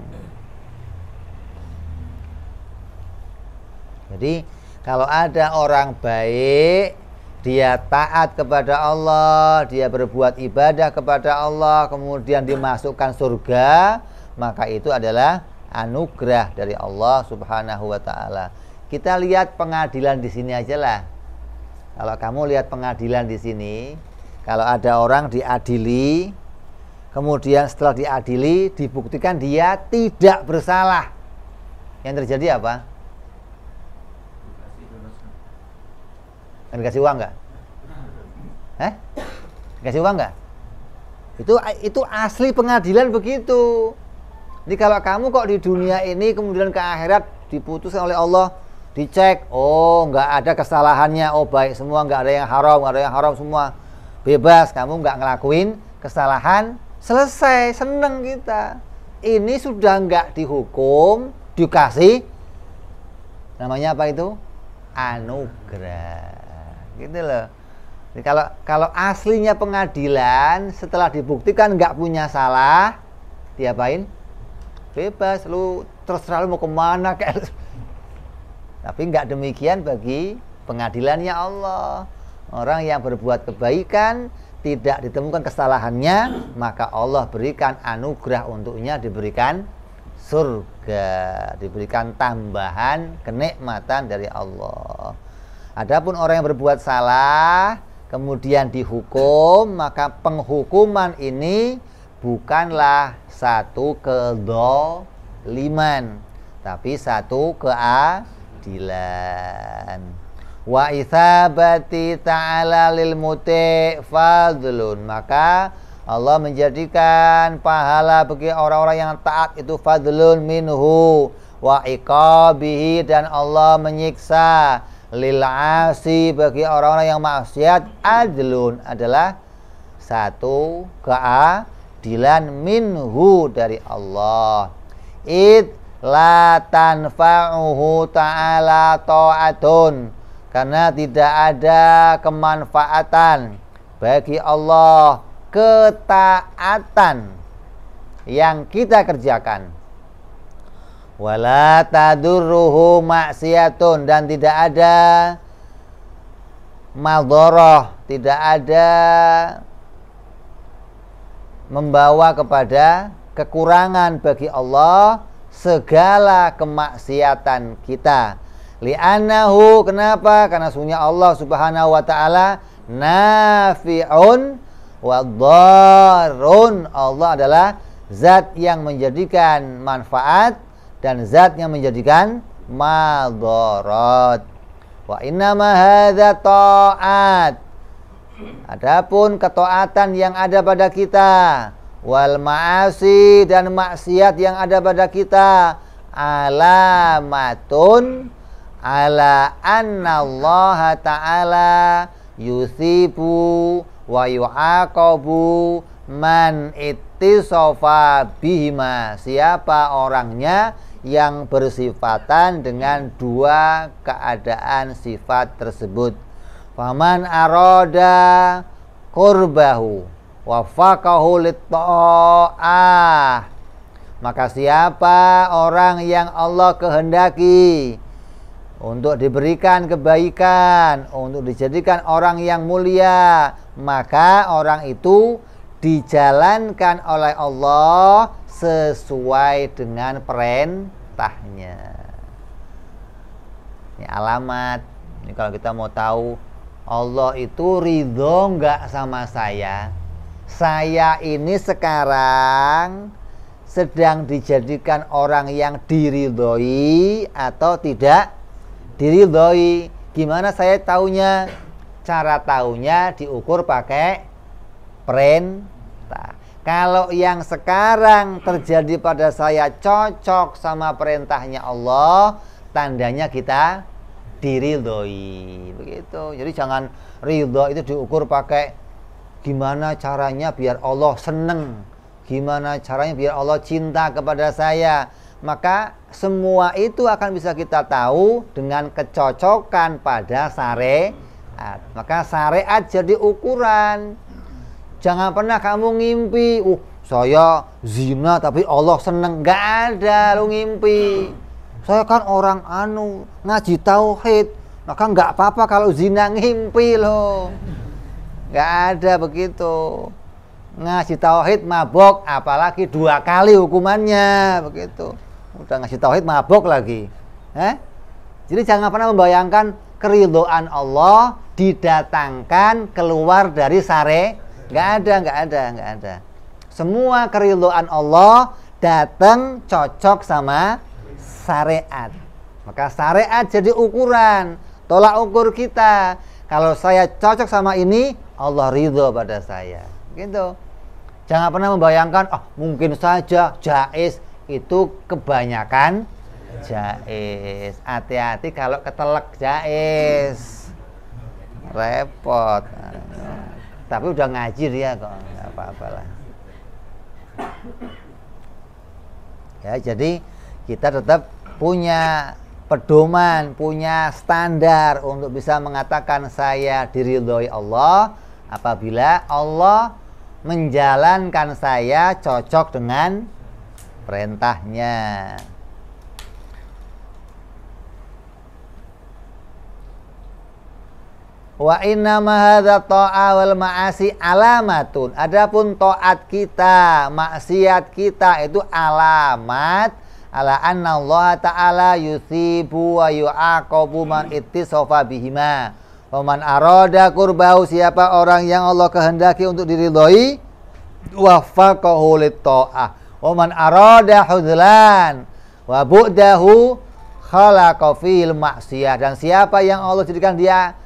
jadi kalau ada orang baik dia taat kepada Allah, dia berbuat ibadah kepada Allah, kemudian dimasukkan surga, maka itu adalah anugerah dari Allah Subhanahu wa taala. Kita lihat pengadilan di sini aja lah. Kalau kamu lihat pengadilan di sini, kalau ada orang diadili, kemudian setelah diadili dibuktikan dia tidak bersalah. Yang terjadi apa? kan dikasih uang nggak? Eh? Dikasih uang nggak? Itu itu asli pengadilan begitu. Jadi kalau kamu kok di dunia ini kemudian ke akhirat diputuskan oleh Allah, dicek, oh nggak ada kesalahannya, oh baik semua, nggak ada yang haram, nggak ada yang haram semua, bebas, kamu nggak ngelakuin kesalahan, selesai, seneng kita. Ini sudah nggak dihukum, dikasih, namanya apa itu? Anugerah gitu loh Jadi kalau kalau aslinya pengadilan setelah dibuktikan nggak punya salah diapain bebas lu terus selalu mau kemana kayak tapi nggak demikian bagi pengadilannya Allah orang yang berbuat kebaikan tidak ditemukan kesalahannya maka Allah berikan anugerah untuknya diberikan surga diberikan tambahan kenikmatan dari Allah Adapun orang yang berbuat salah kemudian dihukum, maka penghukuman ini bukanlah satu kedoliman, tapi satu keadilan. Wa isabati ta'ala lil muti fadlun. Maka Allah menjadikan pahala bagi orang-orang yang taat itu fadlun minhu wa iqabihi dan Allah menyiksa lil'asi bagi orang-orang yang maksiat adlun adalah satu keadilan minhu dari Allah it la tanfa'uhu ta'ala ta'atun karena tidak ada kemanfaatan bagi Allah ketaatan yang kita kerjakan wala tadurruhu maksiatun dan tidak ada madharah tidak ada membawa kepada kekurangan bagi Allah segala kemaksiatan kita li'annahu kenapa karena sunya Allah subhanahu wa ta'ala nafi'un wa Allah adalah zat yang menjadikan manfaat dan zat yang menjadikan madorot. Wa inna hadza ta'at. Adapun ketaatan yang ada pada kita, wal ma'asi dan maksiat yang ada pada kita alamatun ala anna Allah taala yusibu wa yuaqabu man it tisofa bihima siapa orangnya yang bersifatan dengan dua keadaan sifat tersebut faman aroda kurbahu wafakahu litta'ah maka siapa orang yang Allah kehendaki untuk diberikan kebaikan, untuk dijadikan orang yang mulia, maka orang itu dijalankan oleh Allah sesuai dengan perintahnya. Ini alamat. Ini kalau kita mau tahu Allah itu ridho nggak sama saya. Saya ini sekarang sedang dijadikan orang yang diridhoi atau tidak diridhoi. Gimana saya taunya? Cara taunya diukur pakai print kita. Kalau yang sekarang terjadi pada saya cocok sama perintahnya Allah, tandanya kita diridhoi. Begitu. Jadi jangan ridho itu diukur pakai gimana caranya biar Allah seneng, gimana caranya biar Allah cinta kepada saya. Maka semua itu akan bisa kita tahu dengan kecocokan pada sare. Maka sare aja diukuran. Jangan pernah kamu ngimpi, uh saya zina tapi Allah seneng. Gak ada lu ngimpi. Saya kan orang anu ngaji tauhid. Maka nah, nggak apa-apa kalau zina ngimpi loh. Nggak ada begitu. ngaji tauhid mabok apalagi dua kali hukumannya begitu. Udah ngaji tauhid mabok lagi. Eh? Jadi jangan pernah membayangkan keridoan Allah didatangkan keluar dari sare Nggak ada, nggak ada, nggak ada. Semua keriluan Allah datang cocok sama syariat. Maka syariat jadi ukuran, tolak ukur kita. Kalau saya cocok sama ini, Allah ridho pada saya. Gitu. Jangan pernah membayangkan, oh mungkin saja jais itu kebanyakan jais. Hati-hati kalau ketelek jais. Repot tapi udah ngaji dia ya kok nggak apa-apalah ya jadi kita tetap punya pedoman punya standar untuk bisa mengatakan saya diridhoi Allah apabila Allah menjalankan saya cocok dengan perintahnya Wa inna mahadha ta'a wal ma'asi alamatun. Adapun taat kita, maksiat kita itu alamat ala anna Allah ta'ala yusibu wa yu'aqabu man hmm. ittisofa bihima. Wa man arada kurbahu siapa orang yang Allah kehendaki untuk diridhoi wafaqahu lit ta'ah. Wa man arada hudlan wa bu'dahu khalaqa fil Dan siapa yang Allah jadikan dia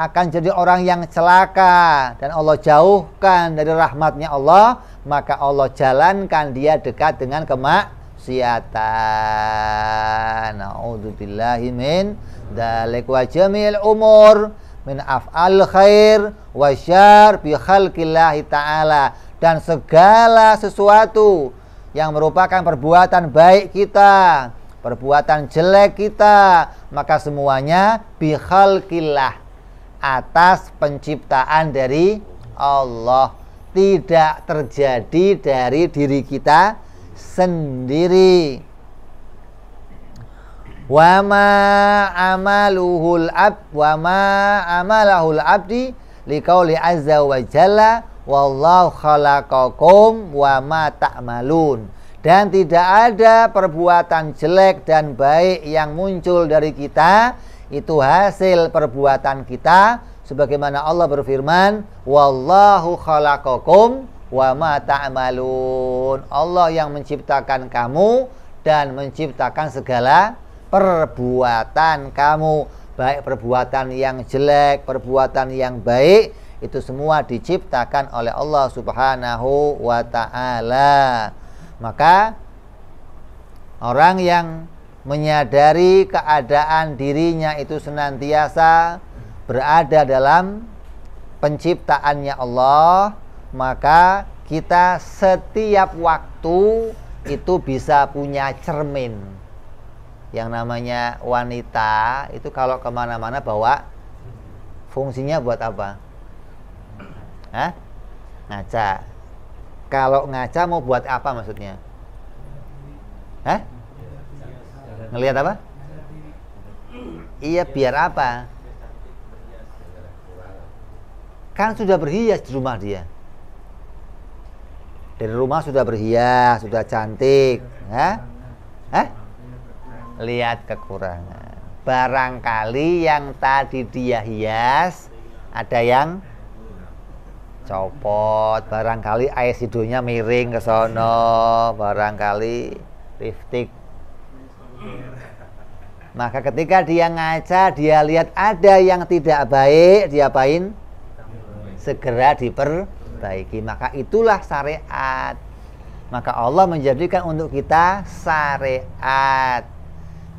akan jadi orang yang celaka dan Allah jauhkan dari rahmatnya Allah maka Allah jalankan dia dekat dengan kemaksiatan na'udzubillahi min dalik wa jamil umur min af'al khair wa syar bi khalqillahi ta'ala dan segala sesuatu yang merupakan perbuatan baik kita perbuatan jelek kita maka semuanya bihalkillah atas penciptaan dari Allah tidak terjadi dari diri kita sendiri wa ma amaluhul ab wa ma amalahul abdi liqauli azza wa jalla wallahu khalaqakum wa ma ta'malun dan tidak ada perbuatan jelek dan baik yang muncul dari kita itu hasil perbuatan kita sebagaimana Allah berfirman wallahu khalaqakum wa ma ta'malun Allah yang menciptakan kamu dan menciptakan segala perbuatan kamu baik perbuatan yang jelek perbuatan yang baik itu semua diciptakan oleh Allah Subhanahu wa taala maka orang yang menyadari keadaan dirinya itu senantiasa berada dalam penciptaannya Allah, maka kita setiap waktu itu bisa punya cermin. Yang namanya wanita itu kalau kemana-mana bawa fungsinya buat apa? Hah? Ngaca. Kalau ngaca mau buat apa maksudnya? Hah? Ngelihat apa? Iya, biar apa? Kan sudah berhias di rumah dia. Dari rumah sudah berhias, sudah cantik, ya? Eh? Lihat kekurangan. Barangkali yang tadi dia hias ada yang copot, barangkali air sidurnya miring ke sono, barangkali liftik Maka ketika dia ngaca, dia lihat ada yang tidak baik, dia apain? Segera diperbaiki. Maka itulah syariat. Maka Allah menjadikan untuk kita syariat.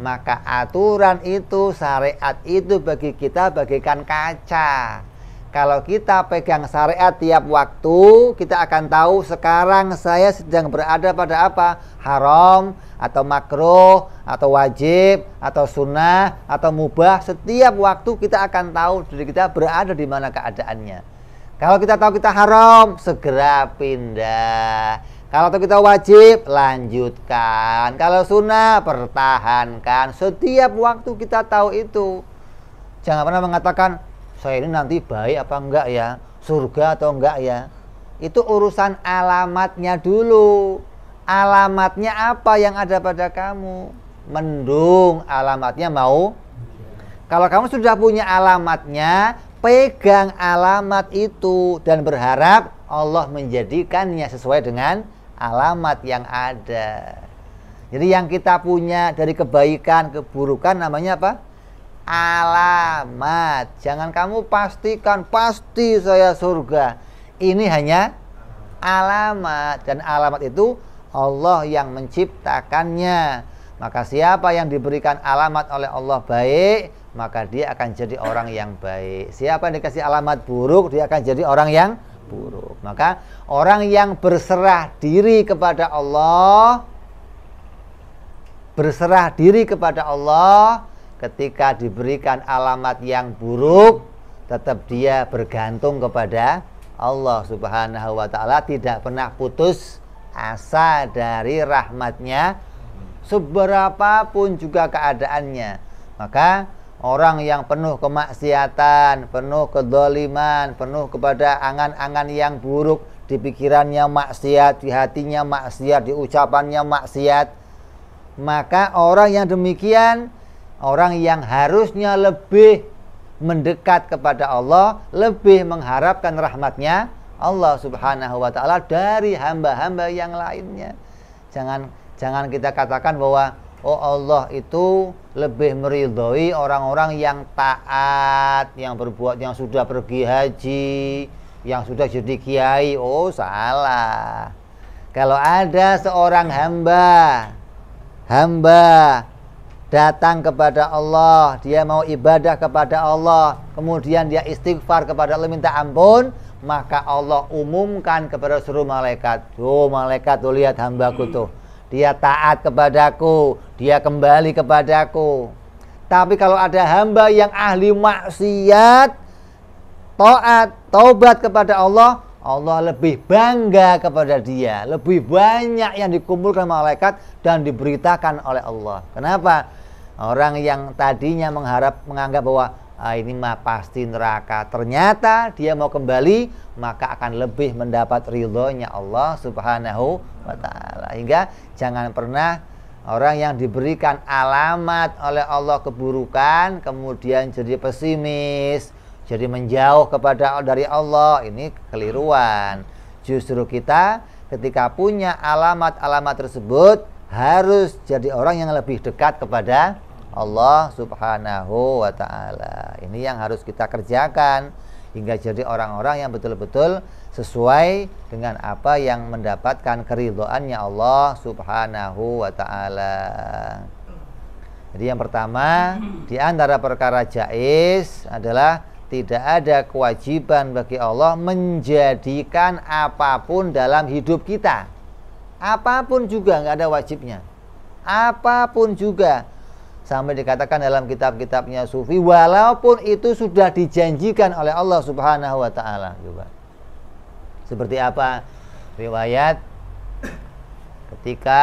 Maka aturan itu, syariat itu bagi kita bagaikan kaca. Kalau kita pegang syariat tiap waktu, kita akan tahu sekarang saya sedang berada pada apa? Haram atau makro atau wajib atau sunnah atau mubah setiap waktu kita akan tahu diri kita berada di mana keadaannya kalau kita tahu kita haram segera pindah kalau kita wajib lanjutkan kalau sunnah pertahankan setiap waktu kita tahu itu jangan pernah mengatakan saya ini nanti baik apa enggak ya surga atau enggak ya itu urusan alamatnya dulu alamatnya apa yang ada pada kamu mendung alamatnya mau kalau kamu sudah punya alamatnya pegang alamat itu dan berharap Allah menjadikannya sesuai dengan alamat yang ada jadi yang kita punya dari kebaikan keburukan namanya apa alamat jangan kamu pastikan pasti saya surga ini hanya alamat dan alamat itu Allah yang menciptakannya maka siapa yang diberikan alamat oleh Allah baik, maka dia akan jadi orang yang baik. Siapa yang dikasih alamat buruk, dia akan jadi orang yang buruk. Maka orang yang berserah diri kepada Allah, berserah diri kepada Allah, ketika diberikan alamat yang buruk, tetap dia bergantung kepada Allah Subhanahu wa taala tidak pernah putus asa dari rahmatnya seberapapun juga keadaannya. Maka orang yang penuh kemaksiatan, penuh kedoliman, penuh kepada angan-angan yang buruk, di pikirannya maksiat, di hatinya maksiat, di ucapannya maksiat, maka orang yang demikian, orang yang harusnya lebih mendekat kepada Allah, lebih mengharapkan rahmatnya Allah subhanahu wa ta'ala dari hamba-hamba yang lainnya. Jangan Jangan kita katakan bahwa oh Allah itu lebih meridhoi orang-orang yang taat, yang berbuat yang sudah pergi haji, yang sudah jadi kiai. Oh, salah. Kalau ada seorang hamba hamba datang kepada Allah, dia mau ibadah kepada Allah, kemudian dia istighfar kepada Allah minta ampun, maka Allah umumkan kepada seluruh malaikat. Oh malaikat tuh lihat hambaku tuh dia taat kepadaku, dia kembali kepadaku. Tapi kalau ada hamba yang ahli maksiat, taat, taubat kepada Allah, Allah lebih bangga kepada dia. Lebih banyak yang dikumpulkan malaikat dan diberitakan oleh Allah. Kenapa? Orang yang tadinya mengharap menganggap bahwa ah, ini mah pasti neraka. Ternyata dia mau kembali, maka akan lebih mendapat ridhonya Allah Subhanahu wa taala. Hingga jangan pernah orang yang diberikan alamat oleh Allah keburukan kemudian jadi pesimis, jadi menjauh kepada dari Allah. Ini keliruan. Justru kita ketika punya alamat-alamat tersebut harus jadi orang yang lebih dekat kepada Allah Subhanahu wa taala. Ini yang harus kita kerjakan hingga jadi orang-orang yang betul-betul sesuai dengan apa yang mendapatkan keridhoannya Allah Subhanahu wa taala. Jadi yang pertama mm-hmm. di antara perkara jais adalah tidak ada kewajiban bagi Allah menjadikan apapun dalam hidup kita. Apapun juga nggak ada wajibnya. Apapun juga sampai dikatakan dalam kitab-kitabnya sufi walaupun itu sudah dijanjikan oleh Allah Subhanahu wa taala coba seperti apa riwayat ketika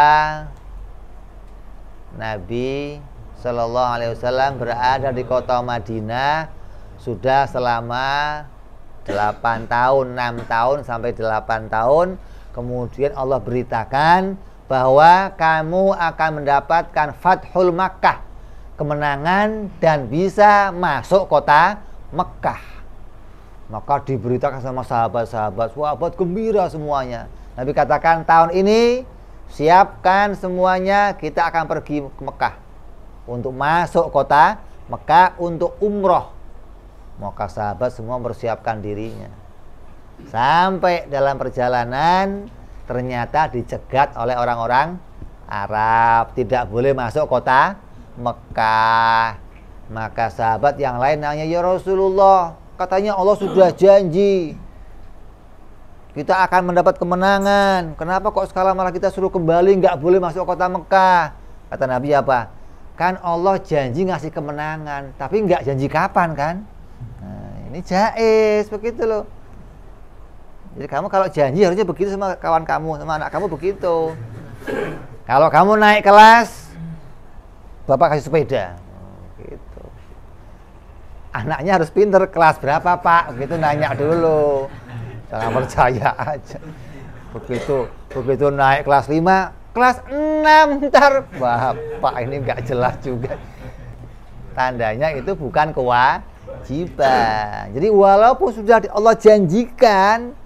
Nabi Shallallahu alaihi wasallam berada di kota Madinah sudah selama 8 tahun, 6 tahun sampai 8 tahun. Kemudian Allah beritakan bahwa kamu akan mendapatkan Fathul Makkah kemenangan dan bisa masuk kota Mekah. Maka diberitakan sama sahabat-sahabat, sahabat gembira semuanya. Nabi katakan tahun ini siapkan semuanya kita akan pergi ke Mekah untuk masuk kota Mekah untuk umroh. Maka sahabat semua mempersiapkan dirinya. Sampai dalam perjalanan ternyata dicegat oleh orang-orang Arab tidak boleh masuk kota Mekah. Maka sahabat yang lain nanya, "Ya Rasulullah, katanya Allah sudah janji kita akan mendapat kemenangan. Kenapa kok sekarang malah kita suruh kembali nggak boleh masuk kota Mekah?" Kata Nabi apa? Kan Allah janji ngasih kemenangan, tapi nggak janji kapan kan? Nah, ini jais begitu loh. Jadi kamu kalau janji harusnya begitu sama kawan kamu, sama anak kamu begitu. Kalau kamu naik kelas, bapak kasih sepeda oh, gitu anaknya harus pinter kelas berapa pak gitu nanya dulu jangan percaya aja begitu begitu naik kelas 5 kelas 6 ntar bapak ini nggak jelas juga tandanya itu bukan kewajiban jadi walaupun sudah Allah janjikan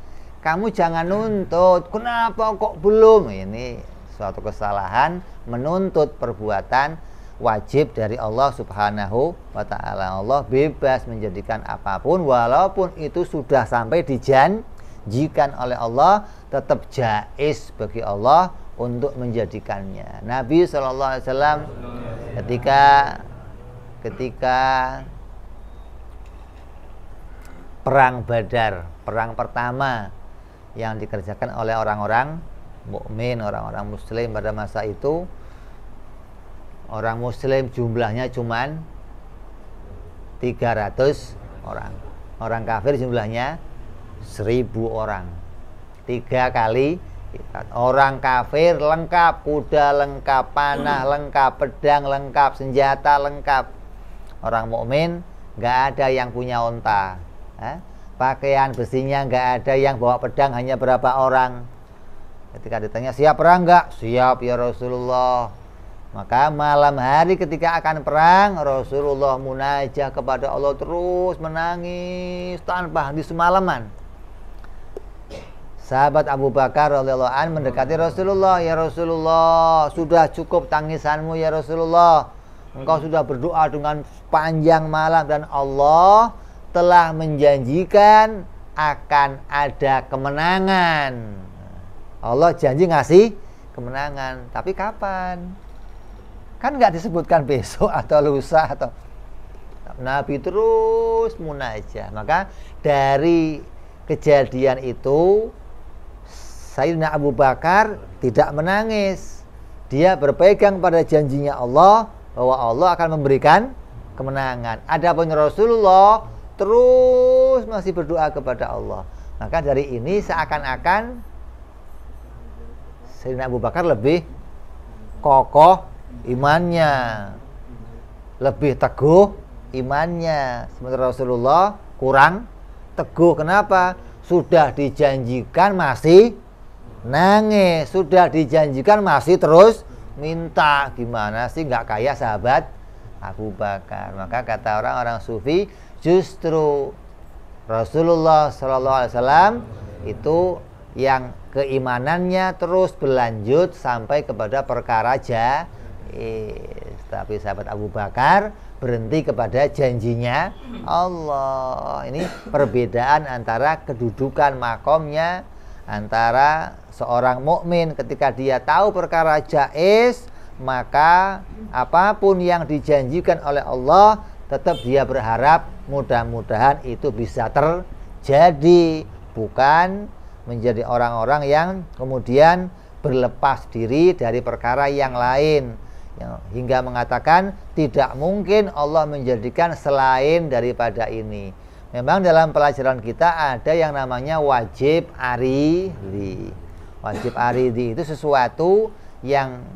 kamu jangan nuntut kenapa kok belum ini suatu kesalahan menuntut perbuatan wajib dari Allah Subhanahu wa taala. Allah bebas menjadikan apapun walaupun itu sudah sampai dijanjikan oleh Allah tetap jais bagi Allah untuk menjadikannya. Nabi saw alaihi wasallam ketika ketika perang Badar, perang pertama yang dikerjakan oleh orang-orang mukmin, orang-orang muslim pada masa itu orang muslim jumlahnya cuman 300 orang orang kafir jumlahnya 1000 orang tiga kali orang kafir lengkap kuda lengkap panah lengkap pedang lengkap senjata lengkap orang mukmin nggak ada yang punya onta eh? pakaian besinya nggak ada yang bawa pedang hanya berapa orang ketika ditanya siap perang nggak siap ya Rasulullah maka malam hari ketika akan perang, Rasulullah munajah kepada Allah terus menangis tanpa henti semalaman. Sahabat Abu Bakar radhiyallahu an mendekati Rasulullah, "Ya Rasulullah, sudah cukup tangisanmu ya Rasulullah. Engkau sudah berdoa dengan panjang malam dan Allah telah menjanjikan akan ada kemenangan. Allah janji ngasih kemenangan, tapi kapan? Kan nggak disebutkan besok atau lusa atau Nabi terus munajat. Maka dari kejadian itu Sayyidina Abu Bakar tidak menangis. Dia berpegang pada janjinya Allah bahwa Allah akan memberikan kemenangan. ada pun Rasulullah terus masih berdoa kepada Allah. Maka dari ini seakan-akan Sayyidina Abu Bakar lebih kokoh imannya lebih teguh imannya sementara Rasulullah kurang teguh kenapa sudah dijanjikan masih nangis sudah dijanjikan masih terus minta gimana sih nggak kaya sahabat Abu Bakar maka kata orang-orang sufi justru Rasulullah Shallallahu Alaihi Wasallam itu yang keimanannya terus berlanjut sampai kepada perkara jahat tapi sahabat Abu Bakar berhenti kepada janjinya Allah. Ini perbedaan antara kedudukan makomnya antara seorang mukmin ketika dia tahu perkara jais maka apapun yang dijanjikan oleh Allah tetap dia berharap mudah-mudahan itu bisa terjadi bukan menjadi orang-orang yang kemudian berlepas diri dari perkara yang lain Ya, hingga mengatakan tidak mungkin Allah menjadikan selain daripada ini memang dalam pelajaran kita ada yang namanya wajib aridi wajib aridi itu sesuatu yang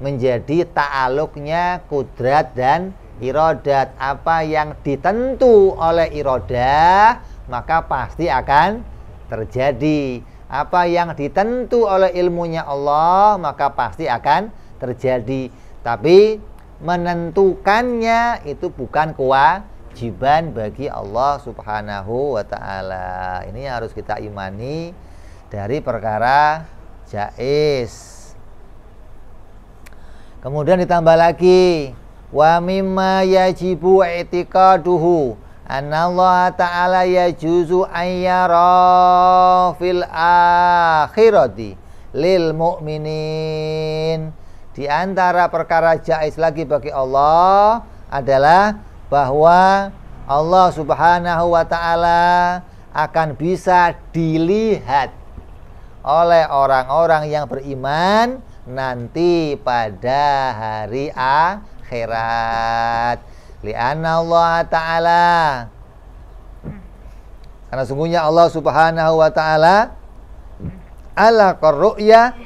menjadi taaluknya kudrat dan irodat apa yang ditentu oleh irodat maka pasti akan terjadi apa yang ditentu oleh ilmunya Allah maka pasti akan terjadi tapi menentukannya itu bukan kewajiban bagi Allah Subhanahu wa taala. Ini yang harus kita imani dari perkara jais. Kemudian ditambah lagi wa mimma yajibu i'tiqaduhu anallaha ta'ala yajuzu ayyara fil akhirati lil mu'minin di antara perkara jais lagi bagi Allah adalah bahwa Allah Subhanahu wa taala akan bisa dilihat oleh orang-orang yang beriman nanti pada hari akhirat. Lianna Allah taala karena sungguhnya Allah Subhanahu wa taala ala qarru'ya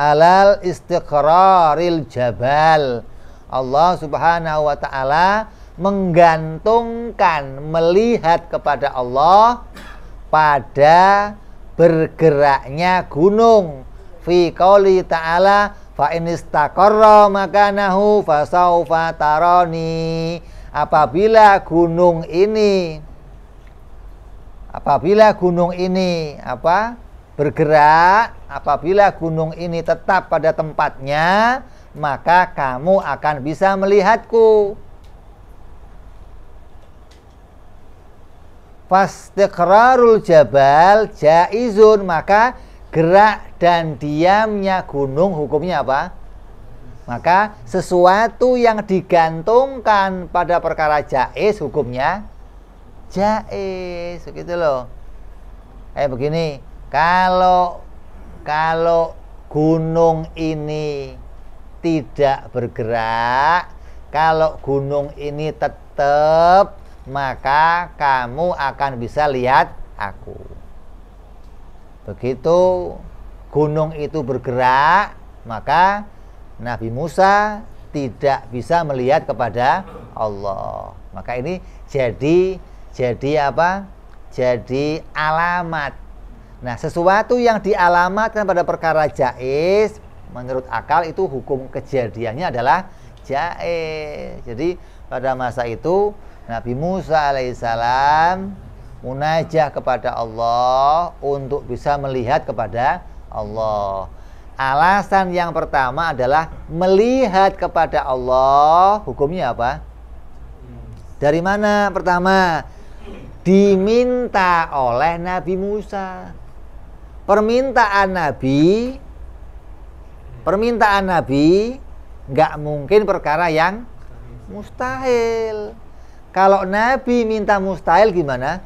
alal istiqraril jabal. Allah Subhanahu wa taala menggantungkan melihat kepada Allah pada bergeraknya gunung. Fi qawli ta'ala fa inistaqarra makanahu fasaufa taroni. Apabila gunung ini apabila gunung ini apa? bergerak, apabila gunung ini tetap pada tempatnya, maka kamu akan bisa melihatku. Fastiqrarul jabal jaizun maka gerak dan diamnya gunung hukumnya apa? Maka sesuatu yang digantungkan pada perkara jaiz hukumnya jaiz begitu loh. Eh begini, kalau kalau gunung ini tidak bergerak, kalau gunung ini tetap, maka kamu akan bisa lihat aku. Begitu gunung itu bergerak, maka Nabi Musa tidak bisa melihat kepada Allah. Maka ini jadi jadi apa? Jadi alamat Nah, sesuatu yang dialamatkan pada perkara jais menurut akal itu hukum kejadiannya adalah jais. Jadi pada masa itu Nabi Musa alaihissalam munajah kepada Allah untuk bisa melihat kepada Allah. Alasan yang pertama adalah melihat kepada Allah. Hukumnya apa? Dari mana? Pertama, diminta oleh Nabi Musa permintaan Nabi permintaan Nabi nggak mungkin perkara yang mustahil kalau Nabi minta mustahil gimana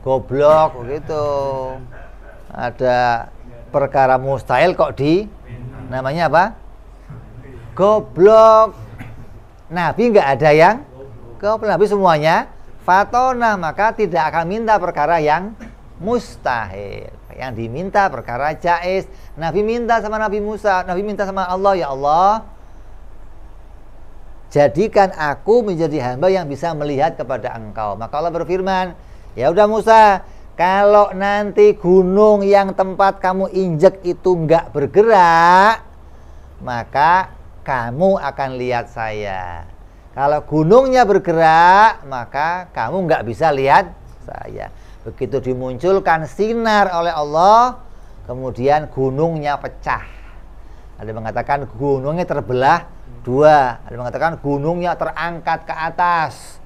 goblok gitu ada perkara mustahil kok di namanya apa goblok Nabi nggak ada yang goblok Nabi semuanya fatona maka tidak akan minta perkara yang mustahil yang diminta perkara jais. Nabi minta sama Nabi Musa, Nabi minta sama Allah, ya Allah, jadikan aku menjadi hamba yang bisa melihat kepada engkau. Maka Allah berfirman, ya udah Musa, kalau nanti gunung yang tempat kamu injek itu nggak bergerak, maka kamu akan lihat saya. Kalau gunungnya bergerak, maka kamu nggak bisa lihat saya. Begitu dimunculkan sinar oleh Allah, kemudian gunungnya pecah. Ada yang mengatakan gunungnya terbelah dua, ada yang mengatakan gunungnya terangkat ke atas.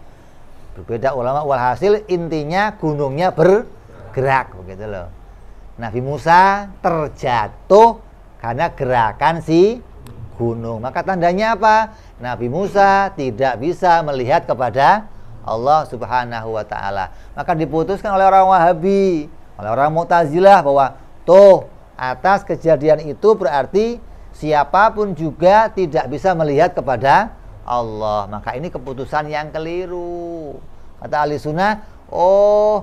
Berbeda ulama walhasil intinya gunungnya bergerak begitu loh. Nabi Musa terjatuh karena gerakan si gunung. Maka tandanya apa? Nabi Musa tidak bisa melihat kepada Allah Subhanahu wa taala. Maka diputuskan oleh orang Wahabi, oleh orang Mu'tazilah bahwa tuh atas kejadian itu berarti siapapun juga tidak bisa melihat kepada Allah. Maka ini keputusan yang keliru. Kata ahli sunnah, oh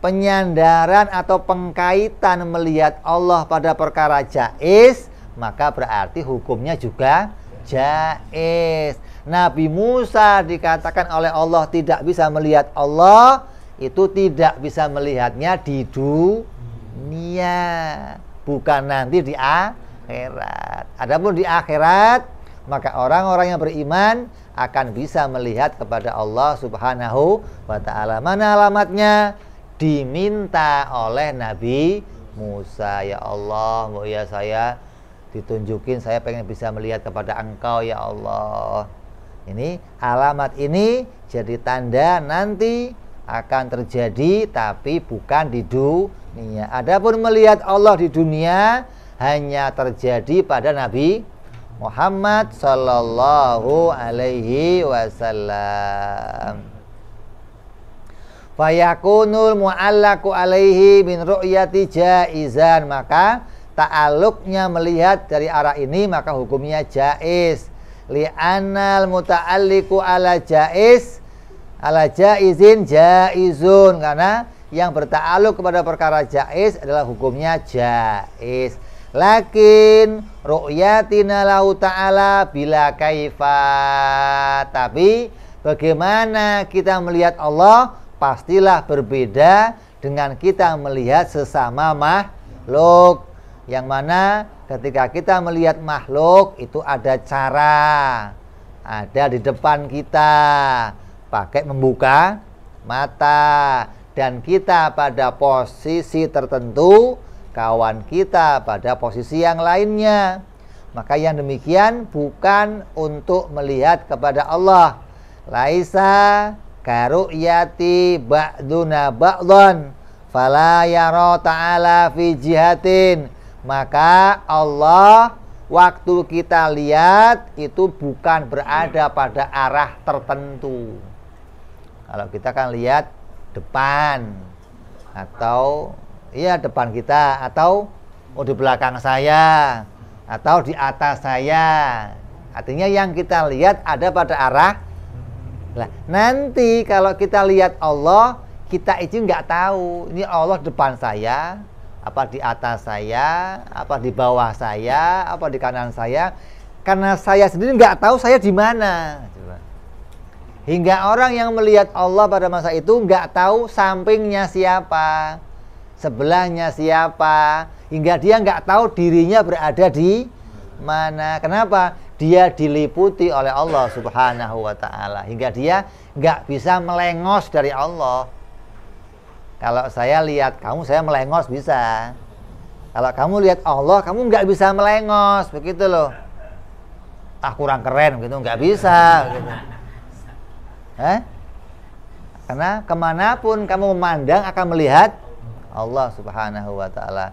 penyandaran atau pengkaitan melihat Allah pada perkara jais maka berarti hukumnya juga jais Nabi Musa dikatakan oleh Allah tidak bisa melihat Allah itu tidak bisa melihatnya di dunia bukan nanti di akhirat. Adapun di akhirat maka orang-orang yang beriman akan bisa melihat kepada Allah Subhanahu wa taala. Mana alamatnya? Diminta oleh Nabi Musa, ya Allah, ya saya ditunjukin saya pengen bisa melihat kepada Engkau ya Allah. Ini alamat ini jadi tanda nanti akan terjadi tapi bukan di dunia. Adapun melihat Allah di dunia hanya terjadi pada Nabi Muhammad sallallahu alaihi wasallam. Fayakunul mu'allaku alaihi min ru'yati jaizan maka ta'aluknya melihat dari arah ini maka hukumnya jaiz li'anal muta'alliku ala jaiz ala jaizin jaizun karena yang bertakaluk kepada perkara jaiz adalah hukumnya jaiz lakin ru'yatina lahu ta'ala bila kaifa tapi bagaimana kita melihat Allah pastilah berbeda dengan kita melihat sesama makhluk yang mana Ketika kita melihat makhluk itu ada cara, ada di depan kita, pakai membuka mata dan kita pada posisi tertentu, kawan kita pada posisi yang lainnya. Maka yang demikian bukan untuk melihat kepada Allah. Laisa karu'yati ba'duna ba'dhan fala yara ta'ala fi jihatin maka Allah waktu kita lihat itu bukan berada pada arah tertentu. Kalau kita kan lihat depan atau iya depan kita atau oh di belakang saya atau di atas saya. Artinya yang kita lihat ada pada arah. Nah, nanti kalau kita lihat Allah, kita itu nggak tahu ini Allah depan saya apa di atas saya, apa di bawah saya, apa di kanan saya, karena saya sendiri nggak tahu saya di mana. Hingga orang yang melihat Allah pada masa itu nggak tahu sampingnya siapa, sebelahnya siapa, hingga dia nggak tahu dirinya berada di mana. Kenapa? Dia diliputi oleh Allah Subhanahu wa taala hingga dia nggak bisa melengos dari Allah. Kalau saya lihat kamu, saya melengos bisa. Kalau kamu lihat Allah, kamu nggak bisa melengos, begitu loh. Ah kurang keren, gitu nggak bisa. Gitu. Eh? Karena kemanapun kamu memandang akan melihat Allah Subhanahu Wa Taala.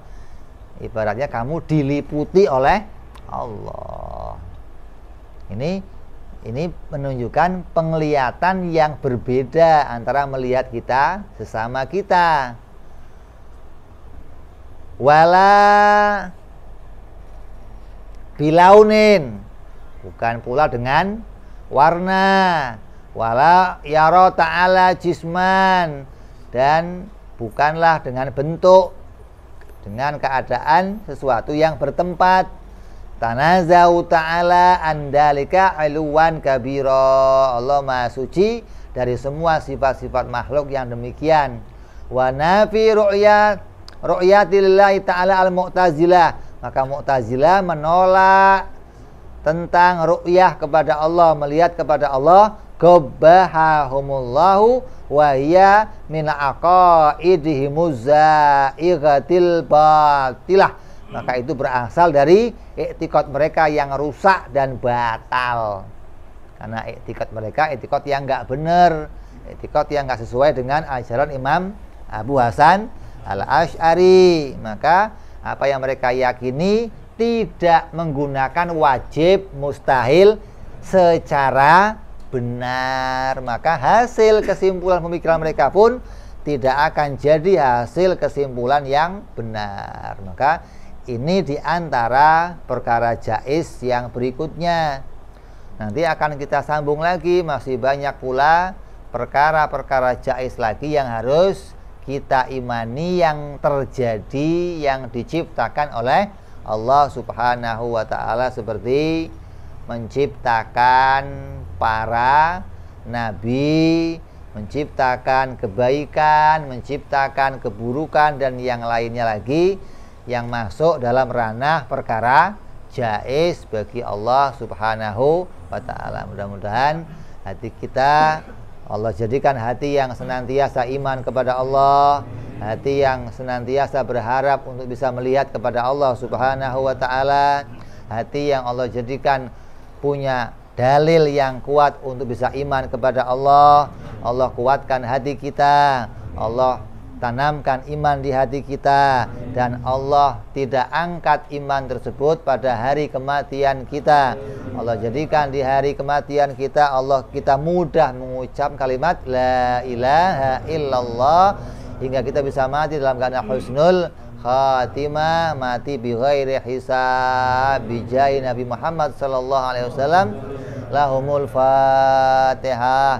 Ibaratnya kamu diliputi oleh Allah. Ini ini menunjukkan penglihatan yang berbeda antara melihat kita sesama kita. Wala bilaunin bukan pula dengan warna wala yaro ta'ala jisman dan bukanlah dengan bentuk dengan keadaan sesuatu yang bertempat Tanazau ta'ala andalika iluwan kabiro. Allah maha suci dari semua sifat-sifat makhluk yang demikian. Wa nafi ru'ya ru'yatillahi ta'ala al-mu'tazilah. Maka mu'tazilah menolak tentang ru'yah kepada Allah, melihat kepada Allah. wa wahya min aqaidihimuzza'igatil batilah maka itu berasal dari etikot mereka yang rusak dan batal. Karena etikot mereka etikot yang nggak benar, etikot yang nggak sesuai dengan ajaran Imam Abu Hasan al Ashari. Maka apa yang mereka yakini tidak menggunakan wajib mustahil secara benar maka hasil kesimpulan pemikiran mereka pun tidak akan jadi hasil kesimpulan yang benar maka ini diantara perkara jais yang berikutnya. Nanti akan kita sambung lagi, masih banyak pula perkara-perkara jais lagi yang harus kita imani yang terjadi yang diciptakan oleh Allah Subhanahu wa taala seperti menciptakan para nabi, menciptakan kebaikan, menciptakan keburukan dan yang lainnya lagi yang masuk dalam ranah perkara jais bagi Allah Subhanahu wa taala. Mudah-mudahan hati kita Allah jadikan hati yang senantiasa iman kepada Allah, hati yang senantiasa berharap untuk bisa melihat kepada Allah Subhanahu wa taala, hati yang Allah jadikan punya dalil yang kuat untuk bisa iman kepada Allah. Allah kuatkan hati kita. Allah tanamkan iman di hati kita dan Allah tidak angkat iman tersebut pada hari kematian kita. Allah jadikan di hari kematian kita Allah kita mudah mengucap kalimat la ilaha illallah hingga kita bisa mati dalam keadaan husnul khatimah mati bi ghairi hisab bi Nabi Muhammad sallallahu alaihi wasallam lahumul Fatihah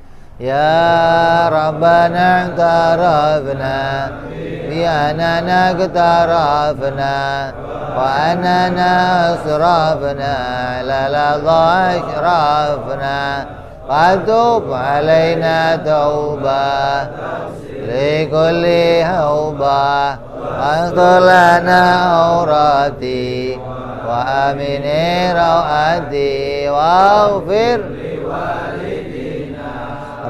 يا ربنا اعترفنا بأننا اقترفنا وأننا أسرفنا على الأرض أشرفنا فتوب علينا توبة لكل هوبة واستر لنا عوراتي وأمن روأتي واغفر لوالدي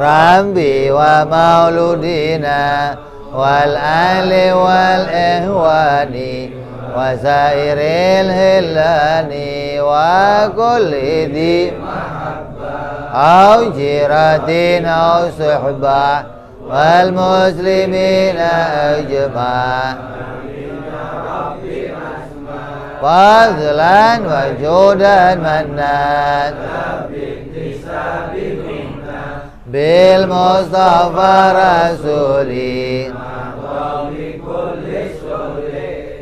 ربي ومولودينا والأهل والإخوان وسائر الهلان وكل ذي أو جيرتين أو صحبة والمسلمين أجمع فضلا وجودا منان بالمصطفى رسولي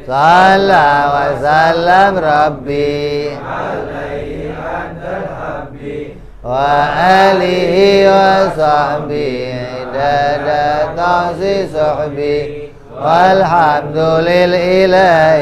صلى وسلم ربي عليه عند الحب وآله وصحبه عدد تعصي صحبي والحمد لله